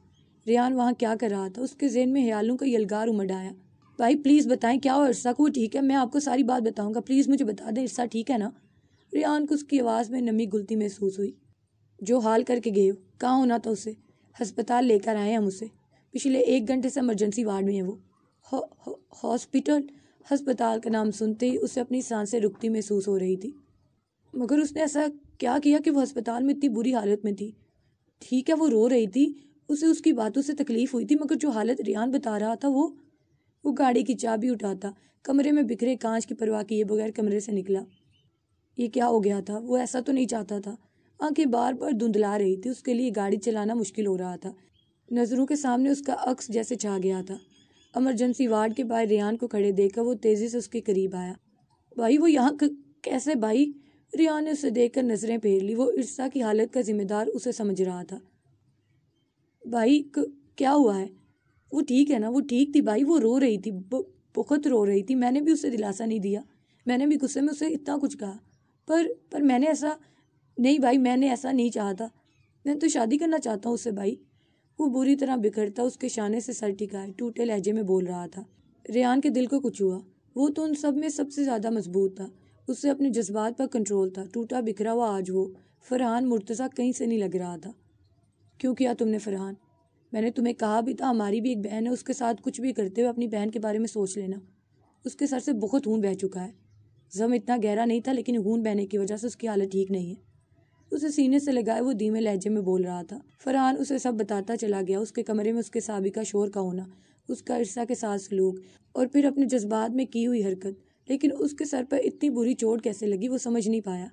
A: रियान वहाँ क्या कर रहा था उसके जहन में हयालों का यलगार उमड़ आया भाई प्लीज़ बताएं क्या हुआ इर्सा को ठीक है मैं आपको सारी बात बताऊँगा प्लीज़ मुझे बता दें इर्सा ठीक है ना रियान को उसकी आवाज़ में नमी गुलती महसूस हुई जो हाल करके गए हो कहाँ होना था उसे हस्पताल लेकर आए हम उसे पिछले एक घंटे से इमरजेंसी वार्ड में है वो हॉस्पिटल हस्पताल का नाम सुनते ही उसे अपनी सांसें रुकती महसूस हो रही थी मगर उसने ऐसा क्या किया कि वो अस्पताल में इतनी बुरी हालत में थी ठीक है वो रो रही थी उसे उसकी बातों से तकलीफ हुई थी मगर जो हालत रियान बता रहा था वो वो गाड़ी की चाबी उठाता कमरे में बिखरे कांच की परवाह किए बगैर कमरे से निकला ये क्या हो गया था वो ऐसा तो नहीं चाहता था आंखें बार बार धुंधला रही थी उसके लिए गाड़ी चलाना मुश्किल हो रहा था नज़रों के सामने उसका अक्स जैसे छा गया था अमरजेंसी वार्ड के बाहर रियान को खड़े देखकर वो तेज़ी से उसके करीब आया भाई वो यहाँ कैसे भाई रियान ने उसे देखकर नज़रें फेर ली वो इर्सा की हालत का जिम्मेदार उसे समझ रहा था भाई क्या हुआ है वो ठीक है ना वो ठीक थी भाई वो रो रही थी बहुत रो रही थी मैंने भी उसे दिलासा नहीं दिया मैंने भी गुस्से में उसे इतना कुछ कहा पर पर मैंने ऐसा नहीं भाई मैंने ऐसा नहीं चाहा था मैं तो शादी करना चाहता हूँ उससे भाई वो बुरी तरह बिखरता उसके शाने से सर टिकाए टूटे लहजे में बोल रहा था रेहान के दिल को कुछ हुआ वो तो उन सब में सबसे ज़्यादा मजबूत था उससे अपने जज्बात पर कंट्रोल था टूटा बिखरा हुआ आज वो फरहान मुर्तज़ा कहीं से नहीं लग रहा था क्यों किया तुमने फरहान मैंने तुम्हें कहा भी था हमारी भी एक बहन है उसके साथ कुछ भी करते हुए अपनी बहन के बारे में सोच लेना उसके सर से बहुत खून बह चुका है जम इतना गहरा नहीं था लेकिन खून बहने की वजह से उसकी हालत ठीक नहीं है उसे सीने से लगाए वो धीमे लहजे में बोल रहा था फरहान उसे सब बताता चला गया उसके कमरे में उसके साबी का शोर का होना उसका इर्सा के साथ सलूक और फिर अपने जज्बात में की हुई हरकत लेकिन उसके सर पर इतनी बुरी चोट कैसे लगी वो समझ नहीं पाया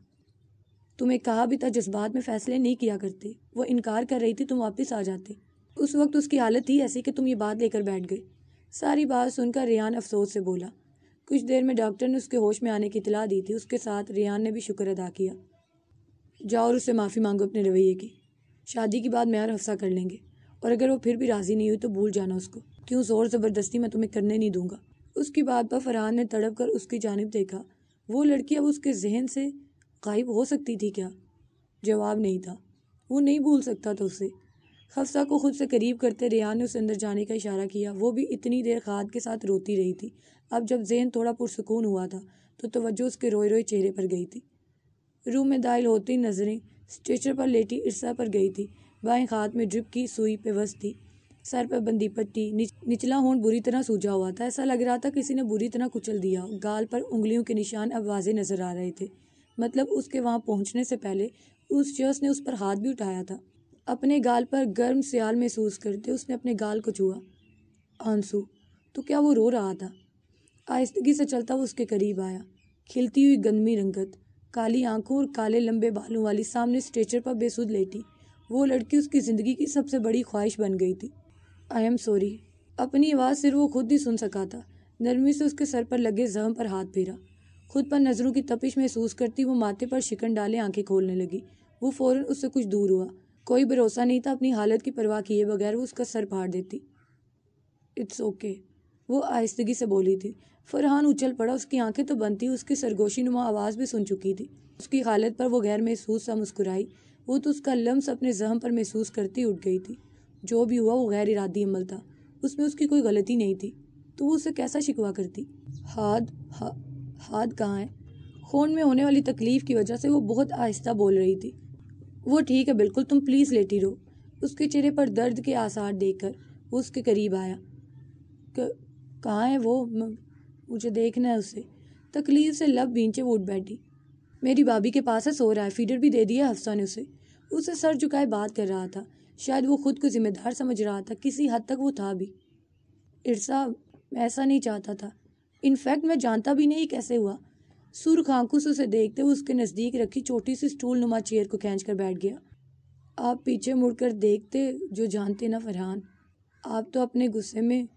A: तुम्हें कहा भी था जज्बात में फैसले नहीं किया करते वो इनकार कर रही थी तुम वापस आ जाते उस वक्त उसकी हालत ही ऐसी कि तुम ये बात लेकर बैठ गए सारी बात सुनकर रियान अफसोस से बोला कुछ देर में डॉक्टर ने उसके होश में आने की इतला दी थी उसके साथ रियान ने भी शुक्र अदा किया जाओ और उससे माफ़ी मांगो अपने रवैये की शादी के बाद मैं और हफ्सा कर लेंगे और अगर वो फिर भी राज़ी नहीं हुई तो भूल जाना उसको क्यों ज़ोर ज़बरदस्ती मैं तुम्हें करने नहीं दूंगा उसकी बात पर फरहान ने तड़प कर उसकी जानब देखा वो लड़की अब उसके जहन से गायब हो सकती थी क्या जवाब नहीं था वो नहीं भूल सकता था उसे हफ्सा को खुद से करीब करते रेहान ने उसे अंदर जाने का इशारा किया वो भी इतनी देर खाद के साथ रोती रही थी अब जब जहन थोड़ा पुरसकून हुआ था तो तवज्जो उसके रोए रोए चेहरे पर गई थी रूम में दाखिल होते ही नजरें स्ट्रेचर पर लेटी इर्सा पर गई थी बाएं हाथ में ड्रिप की सुई पेवस्त थी सर पर बंदी पट्टी निच, निचला होंठ बुरी तरह सूजा हुआ था ऐसा लग रहा था किसी ने बुरी तरह कुचल दिया गाल पर उंगलियों के निशान अब वाजे नजर आ रहे थे मतलब उसके वहाँ पहुँचने से पहले उस शख्स ने उस पर हाथ भी उठाया था अपने गाल पर गर्म सियाल महसूस करते उसने अपने गाल को छुआ आंसू तो क्या वो रो रहा था आहिस्तगी से चलता वो उसके करीब आया खिलती हुई गंदमी रंगत काली आंखों और काले लंबे बालों वाली सामने स्ट्रेचर पर बेसुध लेटी वो लड़की उसकी ज़िंदगी की सबसे बड़ी ख्वाहिश बन गई थी आई एम सॉरी अपनी आवाज़ सिर्फ वो खुद ही सुन सका था नरमी से उसके सर पर लगे जहम पर हाथ फेरा खुद पर नज़रों की तपिश महसूस करती वो माथे पर शिकन डाले आंखें खोलने लगी वो फ़ौरन उससे कुछ दूर हुआ कोई भरोसा नहीं था अपनी हालत की परवाह किए बगैर वो उसका सर फाड़ देती इट्स ओके okay. वो आहिस्तगी से बोली थी फरहान उछल पड़ा उसकी आंखें तो बंद थी उसकी सरगोशी नुमा आवाज़ भी सुन चुकी थी उसकी हालत पर वो गैर महसूस सा मुस्कुराई वो तो उसका लम्स अपने जहम पर महसूस करती उठ गई थी जो भी हुआ वो गैर इरादी अमल था उसमें उसकी कोई गलती नहीं थी तो वो उसे कैसा शिकवा करती हाथ हा, हाथ कहाँ है खून में होने वाली तकलीफ़ की वजह से वो बहुत आहिस्ता बोल रही थी वो ठीक है बिल्कुल तुम प्लीज़ लेटी रहो उसके चेहरे पर दर्द के आसार देखकर वो उसके करीब आया कहाँ है वो मुझे देखना है उसे तकलीफ से लब बींचे उठ बैठी मेरी भाभी के पास है सो रहा है फीडर भी दे दिया हफ्सा ने उसे उसे सर झुकाए बात कर रहा था शायद वो खुद को जिम्मेदार समझ रहा था किसी हद तक वो था भी इरसा ऐसा नहीं चाहता था इनफैक्ट मैं जानता भी नहीं कैसे हुआ सुरख आंखों से उसे देखते हुए उसके नज़दीक रखी छोटी सी स्टूल नुमा चेयर को खींच कर बैठ गया आप पीछे मुड़कर देखते जो जानते ना फरहान आप तो अपने गुस्से में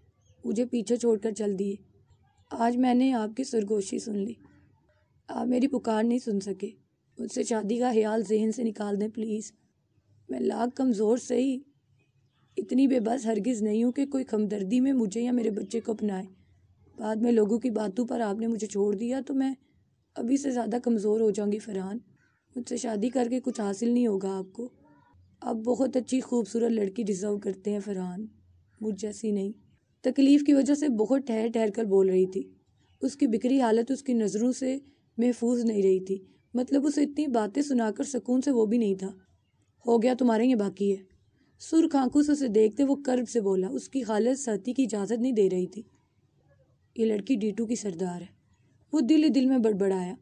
A: मुझे पीछे छोड़कर चल दिए आज मैंने आपकी सुरगोशी सुन ली आप मेरी पुकार नहीं सुन सके मुझसे शादी का ख्याल जहन से निकाल दें प्लीज़ मैं लाख कमज़ोर से ही इतनी बेबस हरगिज़ नहीं हूँ कि कोई हमदर्दी में मुझे या मेरे बच्चे को अपनाए बाद में लोगों की बातों पर आपने मुझे छोड़ दिया तो मैं अभी से ज़्यादा कमज़ोर हो जाऊँगी फरहान मुझसे शादी करके कुछ हासिल नहीं होगा आपको आप बहुत अच्छी खूबसूरत लड़की डिज़र्व करते हैं फरहान मुझ जैसी नहीं तकलीफ़ की वजह से बहुत ठहर ठहर कर बोल रही थी उसकी बिगड़ी हालत उसकी नज़रों से महफूज नहीं रही थी मतलब उसे इतनी बातें सुनाकर सुकून से वो भी नहीं था हो गया तुम्हारे ये बाकी है सुर आंखों से उसे देखते वो कर्ब से बोला उसकी हालत सती की इजाज़त नहीं दे रही थी ये लड़की डीटू की सरदार है वो दिल ही दिल में बड़बड़ाया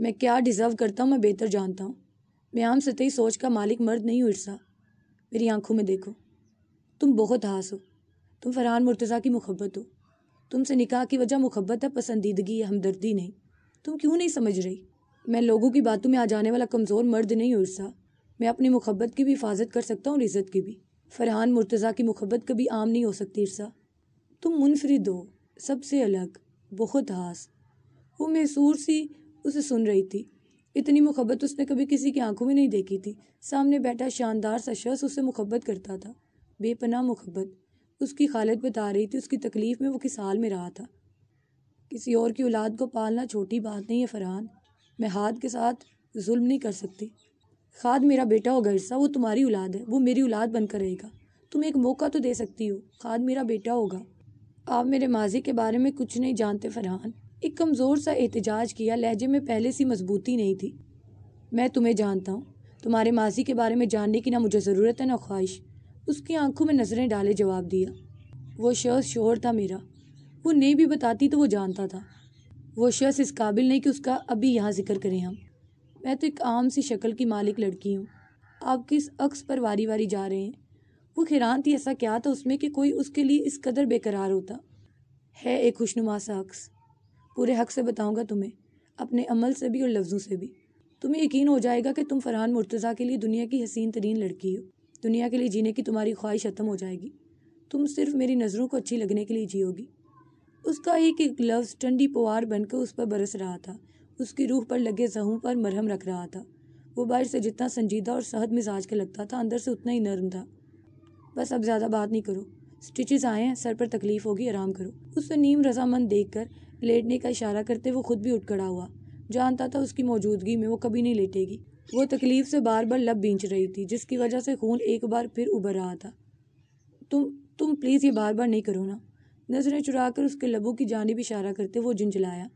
A: मैं क्या डिज़र्व करता हूँ मैं बेहतर जानता हूँ मैं आम सतही सोच का मालिक मर्द नहीं उठ मेरी आंखों में देखो तुम बहुत हास हो तुम फरहान मुर्तज़ा की मुहब्बत हो तुमसे निकाह की वजह मुहब्बत है पसंदीदगी या हमदर्दी नहीं तुम क्यों नहीं समझ रही मैं लोगों की बातों में आ जाने वाला कमज़ोर मर्द नहीं उर्सा मैं अपनी मुहब्बत की भी हिफाजत कर सकता हूँ और इज़्ज़त की भी फरहान मुर्तज़ा की मुहब्बत कभी आम नहीं हो सकती इर्सा तुम मुनफरद हो सबसे अलग बहुत हास वो मैसूर सी उसे सुन रही थी इतनी मुहब्बत उसने कभी किसी की आंखों में नहीं देखी थी सामने बैठा शानदार सा शख्स उसे मुहब्बत करता था बेपनाह मुहब्बत उसकी खालत बता रही थी उसकी तकलीफ़ में वो किस हाल में रहा था किसी और की औलाद को पालना छोटी बात नहीं है फरहान मैं हाथ के साथ जुल्म नहीं कर सकती खाद मेरा बेटा होगा ईर्सा वो तुम्हारी औलाद है वो मेरी औलाद बनकर रहेगा तुम एक मौका तो दे सकती हो खाद मेरा बेटा होगा आप मेरे माजी के बारे में कुछ नहीं जानते फरहान एक कमज़ोर सा एहतजाज किया लहजे में पहले सी मजबूती नहीं थी मैं तुम्हें जानता हूँ तुम्हारे माजी के बारे में जानने की ना मुझे ज़रूरत है ना ख्वाहिश उसकी आंखों में नज़रें डाले जवाब दिया वो शख्स शोहर था मेरा वो नहीं भी बताती तो वो जानता था वो शख्स इस काबिल नहीं कि उसका अभी यहाँ जिक्र करें हम मैं तो एक आम सी शक्ल की मालिक लड़की हूँ आप किस अक्स पर वारी वारी जा रहे हैं वो हैरान थी ऐसा क्या था उसमें कि कोई उसके लिए इस कदर बेकरार होता है एक खुशनुमा सा अक्स पूरे हक से बताऊँगा तुम्हें अपने अमल से भी और लफ्ज़ों से भी तुम्हें यकीन हो जाएगा कि तुम फरहान मुर्तज़ा के लिए दुनिया की हसीन तरीन लड़की हो दुनिया के लिए जीने की तुम्हारी ख्वाहिश ख़त्म हो जाएगी तुम सिर्फ मेरी नज़रों को अच्छी लगने के लिए जियोगी उसका एक एक लफ्ज़ ठंडी पुआर बनकर उस पर बरस रहा था उसकी रूह पर लगे जहूँ पर मरहम रख रहा था वो बाहर से जितना संजीदा और सहद मिजाज का लगता था अंदर से उतना ही नरम था बस अब ज़्यादा बात नहीं करो स्टिचेस आए हैं सर पर तकलीफ होगी आराम करो उसे नीम रजामंद देख कर लेटने का इशारा करते वो खुद भी उठ खड़ा हुआ जानता था उसकी मौजूदगी में वो कभी नहीं लेटेगी वो तकलीफ से बार बार लब बींच रही थी जिसकी वजह से खून एक बार फिर उभर रहा था तुम तुम प्लीज़ ये बार बार नहीं करो ना नजरें चुरा कर उसके लबों की जानब इशारा करते वो झुंझलाया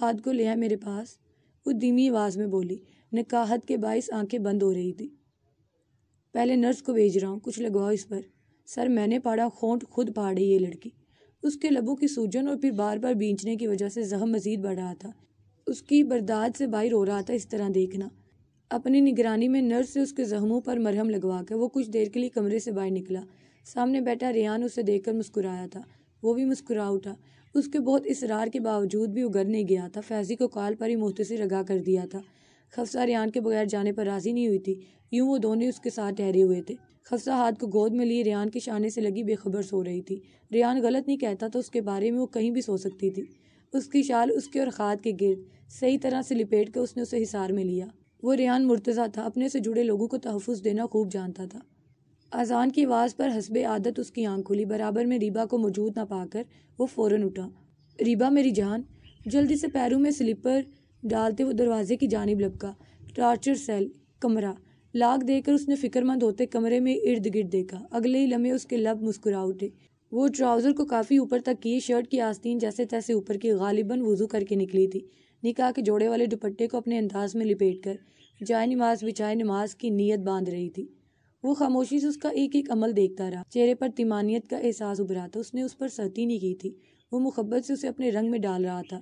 A: हाथ को लिया मेरे पास वो धीमी आवाज़ में बोली निकाहत के बायस आंखें बंद हो रही थी पहले नर्स को भेज रहा हूँ कुछ लगवाओ इस पर सर मैंने पाड़ा खोट खुद पाड़ी ये लड़की उसके लबों की सूजन और फिर बार बार बींचने की वजह से जहम मजीद बढ़ रहा था उसकी बर्दाश्त से बाहर हो रहा था इस तरह देखना अपनी निगरानी में नर्स से उसके जख्मों पर मरहम लगवा कर वो कुछ देर के लिए कमरे से बाहर निकला सामने बैठा रेहान उसे देखकर मुस्कुराया था वो भी मुस्कुरा उठा उसके बहुत इसरार के बावजूद भी उगर नहीं गया था फैजी को कॉल पर ही से लगा कर दिया था खफसा रेहान के बगैर जाने पर राजी नहीं हुई थी यूं वो दोनों उसके साथ ठहरे हुए थे खफसा हाथ को गोद में लिए रेहान की शाने से लगी बेखबर सो रही थी रेहान गलत नहीं कहता तो उसके बारे में वो कहीं भी सो सकती थी उसकी शाल उसके और खाद के गिरद सही तरह से लिपेट कर उसने उसे हिसार में लिया वो रेहान मुर्तज़ा था अपने से जुड़े लोगों को तहफ़ देना खूब जानता था अजान की आवाज़ पर हसब आदत उसकी आंख खुली बराबर में रीबा को मौजूद ना पाकर वो फ़ौर उठा रीबा मेरी जान जल्दी से पैरों में स्लीपर डालते वो दरवाजे की जानब लपका टॉर्चर सेल कमरा लाग देकर उसने फिक्रमंद होते कमरे में इर्द गिर्द देखा अगले ही लम्हे उसके लब मुस्कुरा उठे वो ट्राउज़र को काफ़ी ऊपर तक किए शर्ट की आस्तीन जैसे तैसे ऊपर की गालिबन वज़ू करके निकली थी निकाह के जोड़े वाले दुपट्टे को अपने अंदाज में लपेट कर जाय नमाज बिछाए नमाज की नीयत बांध रही थी वो खामोशी से उसका एक एक अमल देखता रहा चेहरे पर तिमानियत का एहसास उभरा था उसने उस पर सती नहीं की थी वो मुहब्बत से उसे अपने रंग में डाल रहा था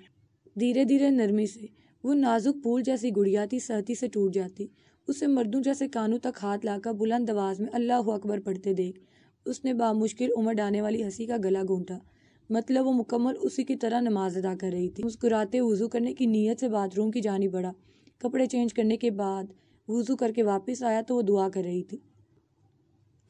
A: धीरे धीरे नरमी से वो नाजुक फूल जैसी गुड़िया थी सहती से टूट जाती उसे मर्दों जैसे कानों तक हाथ लाकर बुलंद आवाज़ में अल्लाह अकबर पढ़ते देख उसने बामुश्किल उमड़ डाने वाली हंसी का गला घूटा मतलब वो मुकम्मल उसी की तरह नमाज अदा कर रही थी मुस्कुराते वज़ू करने की नीयत से बाथरूम की जानी बढ़ा कपड़े चेंज करने के बाद वज़ू करके वापस आया तो वो दुआ कर रही थी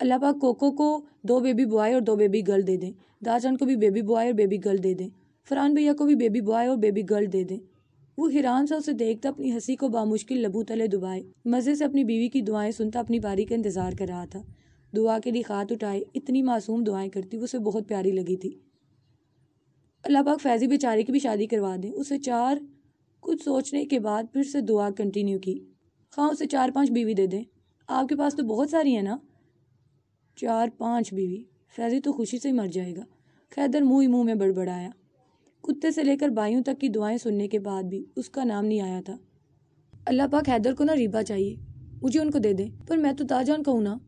A: अल्लाह पाक कोको को दो बेबी बॉय और दो बेबी गर्ल दे दें दाचान को भी बेबी बॉय और बेबी गर्ल दे दें फरहान भैया को भी बेबी बॉय और बेबी गर्ल दे दें वो हैरान सा उसे देखता अपनी हंसी को बामुश्किल लबू तले दुबाए मज़े से अपनी बीवी की दुआएं सुनता अपनी बारी का इंतज़ार कर रहा था दुआ के लिए हाथ उठाए इतनी मासूम दुआएं करती उसे बहुत प्यारी लगी थी अल्लाह पाक फैज़ी बेचारे की भी शादी करवा दें उसे चार कुछ सोचने के बाद फिर से दुआ कंटिन्यू की हाँ उसे चार पांच बीवी दे दें आपके पास तो बहुत सारी हैं ना चार पांच बीवी फैजी तो खुशी से ही मर जाएगा खैदर मुँह ही मुँह में बड़बड़ाया कुत्ते से लेकर बाइयों तक की दुआएं सुनने के बाद भी उसका नाम नहीं आया था अल्लाह पाक हैदर को ना रीबा चाहिए मुझे उनको दे दें पर मैं तो ताजान कहूँ ना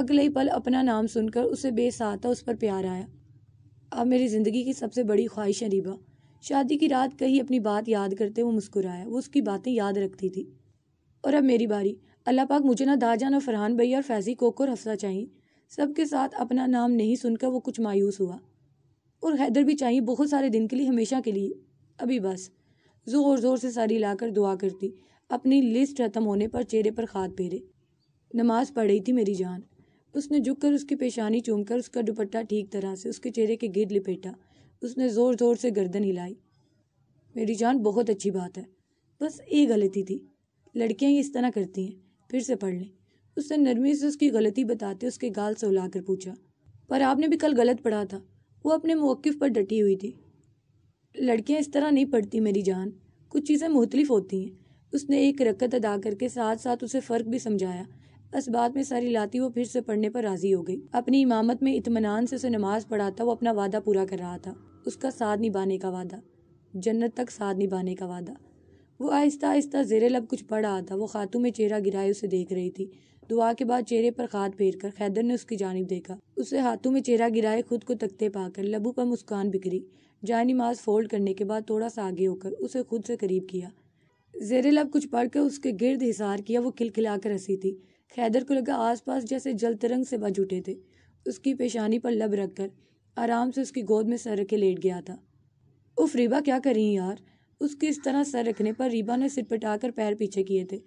A: अगले ही पल अपना नाम सुनकर उसे बेसाता उस पर प्यार आया अब मेरी ज़िंदगी की सबसे बड़ी ख्वाहिश है रीबा शादी की रात कहीं अपनी बात याद करते वो मुस्कुराया वो उसकी बातें याद रखती थी और अब मेरी बारी अल्लाह पाक मुझे ना दाजान और फरहान भैया और फैजी कोक और हफ्सा चाहिए सबके साथ अपना नाम नहीं सुनकर वो कुछ मायूस हुआ और हैदर भी चाहिए बहुत सारे दिन के लिए हमेशा के लिए अभी बस ज़ोर ज़ोर से सारी लाकर दुआ करती अपनी लिस्ट खत्म होने पर चेहरे पर खाद फेरे नमाज पढ़ रही थी मेरी जान उसने झुककर उसकी पेशानी चूमकर उसका दुपट्टा ठीक तरह से उसके चेहरे के गिर लपेटा उसने ज़ोर ज़ोर से गर्दन हिलाई मेरी जान बहुत अच्छी बात है बस ये गलती थी लड़कियाँ इस तरह करती हैं फिर से पढ़ लें उसने नरमी से उसकी गलती बताते उसके गाल से उला कर पूछा पर आपने भी कल गलत पढ़ा था वो अपने मौक़ पर डटी हुई थी लड़कियाँ इस तरह नहीं पढ़ती मेरी जान कुछ चीज़ें मुख्तलिफ होती हैं उसने एक रकत अदा करके साथ साथ उसे फ़र्क भी समझाया बस बाद में सारी लाती वो फिर से पढ़ने पर राजी हो गई अपनी इमामत में इतमान से उसे नमाज पढ़ाता वो अपना वादा पूरा कर रहा था उसका साथ निभाने का वादा जन्नत तक साथ निभाने का वादा वो आहिस्ता आहिस्ता जेर लब कुछ पढ़ रहा था वो खातू में चेहरा गिराए उसे देख रही थी दुआ के बाद चेहरे पर खाद फेर कर खैदर ने उसकी जानब देखा उसे हाथों में चेहरा गिराए खुद को तकते पाकर लबू पर मुस्कान बिखरी जाय नमाज फोल्ड करने के बाद थोड़ा सा आगे होकर उसे खुद से करीब किया जेर लब कुछ पढ़कर उसके गिर्द हिसार किया वो खिलखिलाकर हंसी थी हैदर को लगा आसपास जैसे जल तरंग से बज उठे थे उसकी पेशानी पर लब रखकर आराम से उसकी गोद में सर रखे लेट गया था उफ रीबा क्या करी यार उसके इस तरह सर रखने पर रीबा ने सिर पटाकर पैर पीछे किए थे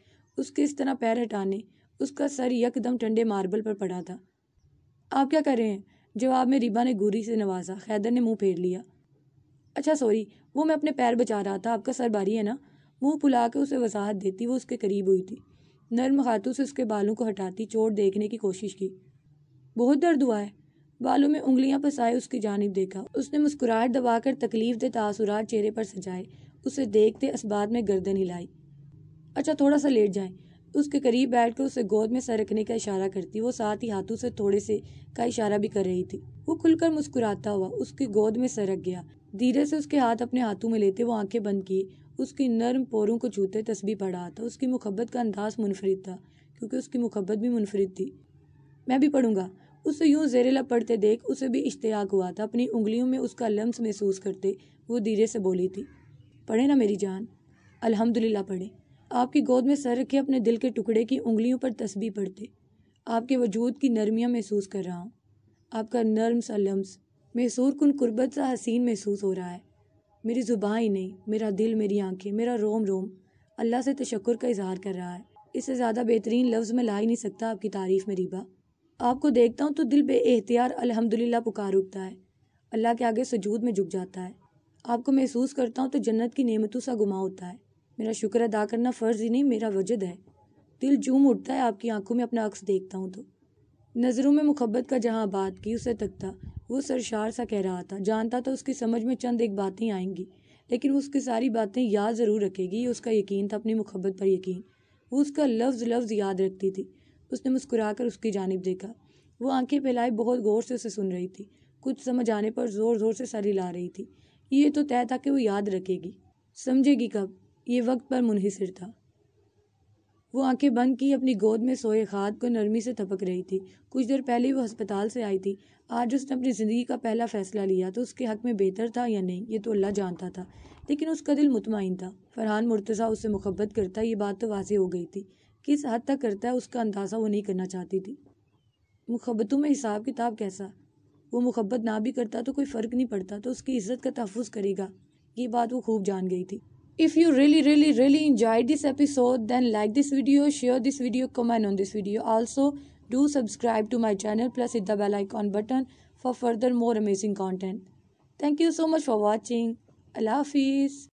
A: उसके इस तरह पैर हटाने उसका सर यकदम ठंडे मार्बल पर पड़ा था आप क्या कर रहे हैं जवाब में रीबा ने गोरी से नवाजा हैदर ने मुंह फेर लिया अच्छा सॉरी वो मैं अपने पैर बचा रहा था आपका सर भारी है ना मुंह फुला के उसे वजाहत देती वो उसके करीब हुई थी नर्म हाथों से उसके बालों को हटाती चोट देखने की कोशिश की बहुत दर्द हुआ है बालों में उंगलियां फंसाए उसकी जानब देखा उसने मुस्कुराहट दबाकर तकलीफ दे तासुरात चेहरे पर सजाए उसे देखते इस्बात में गर्दन हिलाई अच्छा थोड़ा सा लेट जाए उसके करीब बैठकर उसे गोद में सरकने का इशारा करती वो साथ ही हाथों से थोड़े से का इशारा भी कर रही थी वो खुलकर मुस्कुराता हुआ उसकी गोद में सरक गया धीरे से उसके हाथ अपने हाथों में लेते वो आंखें बंद किए उसकी नरम पोरों को छूते तस्बी पढ़ा था उसकी मुहब्बत का अंदाज मुनफरद था क्योंकि उसकी मुहब्बत भी मुनफरद थी मैं भी पढ़ूंगा उसे यूं जेरेला पढ़ते देख उसे भी इश्तियाक हुआ था अपनी उंगलियों में उसका लम्स महसूस करते वो धीरे से बोली थी पढ़े ना मेरी जान अल्हम्दुलिल्लाह पढ़े आपकी गोद में सर रखे अपने दिल के टुकड़े की उंगलियों पर तस्बी पढ़ते आपके वजूद की नरमियाँ महसूस कर रहा हूँ आपका नर्म सा लम्स मैसूर कन कुर्बत सा हसीन महसूस हो रहा है मेरी ज़ुबाँ ही नहीं मेरा दिल मेरी आंखें मेरा रोम रोम अल्लाह से तशक्र का इजहार कर रहा है इससे ज़्यादा बेहतरीन लफ्ज़ में ला ही नहीं सकता आपकी तारीफ़ में रीबा आपको देखता हूँ तो दिल बे एहतियार अलहमदिल्ला पुकार उठता है अल्लाह के आगे सजूद में झुक जाता है आपको महसूस करता हूँ तो जन्नत की नियमतों सा गुमा होता है मेरा शुक्र अदा करना फ़र्ज़ ही नहीं मेरा वजद है दिल जूम उठता है आपकी आंखों में अपना अक्स देखता हूँ तो नज़रों में मुखबत का जहाँ बात की उसे तकता वो सरशार सा कह रहा था जानता था उसकी समझ में चंद एक बातें आएंगी लेकिन वो उसकी सारी बातें याद ज़रूर रखेगी ये उसका यकीन था अपनी मुहब्बत पर यकीन वो उसका लफ्ज़ लफ्ज़ याद रखती थी उसने मुस्कुरा कर उसकी जानब देखा वो आंखें फैलाए बहुत गौर से उसे सुन रही थी कुछ समझ आने पर ज़ोर ज़ोर से सर हिला रही थी ये तो तय था कि वो याद रखेगी समझेगी कब ये वक्त पर मुनहसर था वो आंखें बंद की अपनी गोद में सोए खाद को नरमी से थपक रही थी कुछ देर पहले वो अस्पताल से आई थी आज उसने अपनी ज़िंदगी का पहला फ़ैसला लिया तो उसके हक में बेहतर था या नहीं ये तो अल्लाह जानता था लेकिन उसका दिल मुतमिन था फरहान मुर्तज़ा उससे मुहब्बत करता ये बात तो वाजी हो गई थी किस हद तक करता है उसका अंदाज़ा वो नहीं करना चाहती थी मुहब्बतों में हिसाब किताब कैसा वो मुहब्बत ना भी करता तो कोई फ़र्क नहीं पड़ता तो उसकी इज्जत का तहफ़ करेगा ये बात वो खूब जान गई थी if you really really really enjoyed this episode then like this video share this video comment on this video also do subscribe to my channel plus hit the bell icon button for further more amazing content thank you so much for watching allah hafiz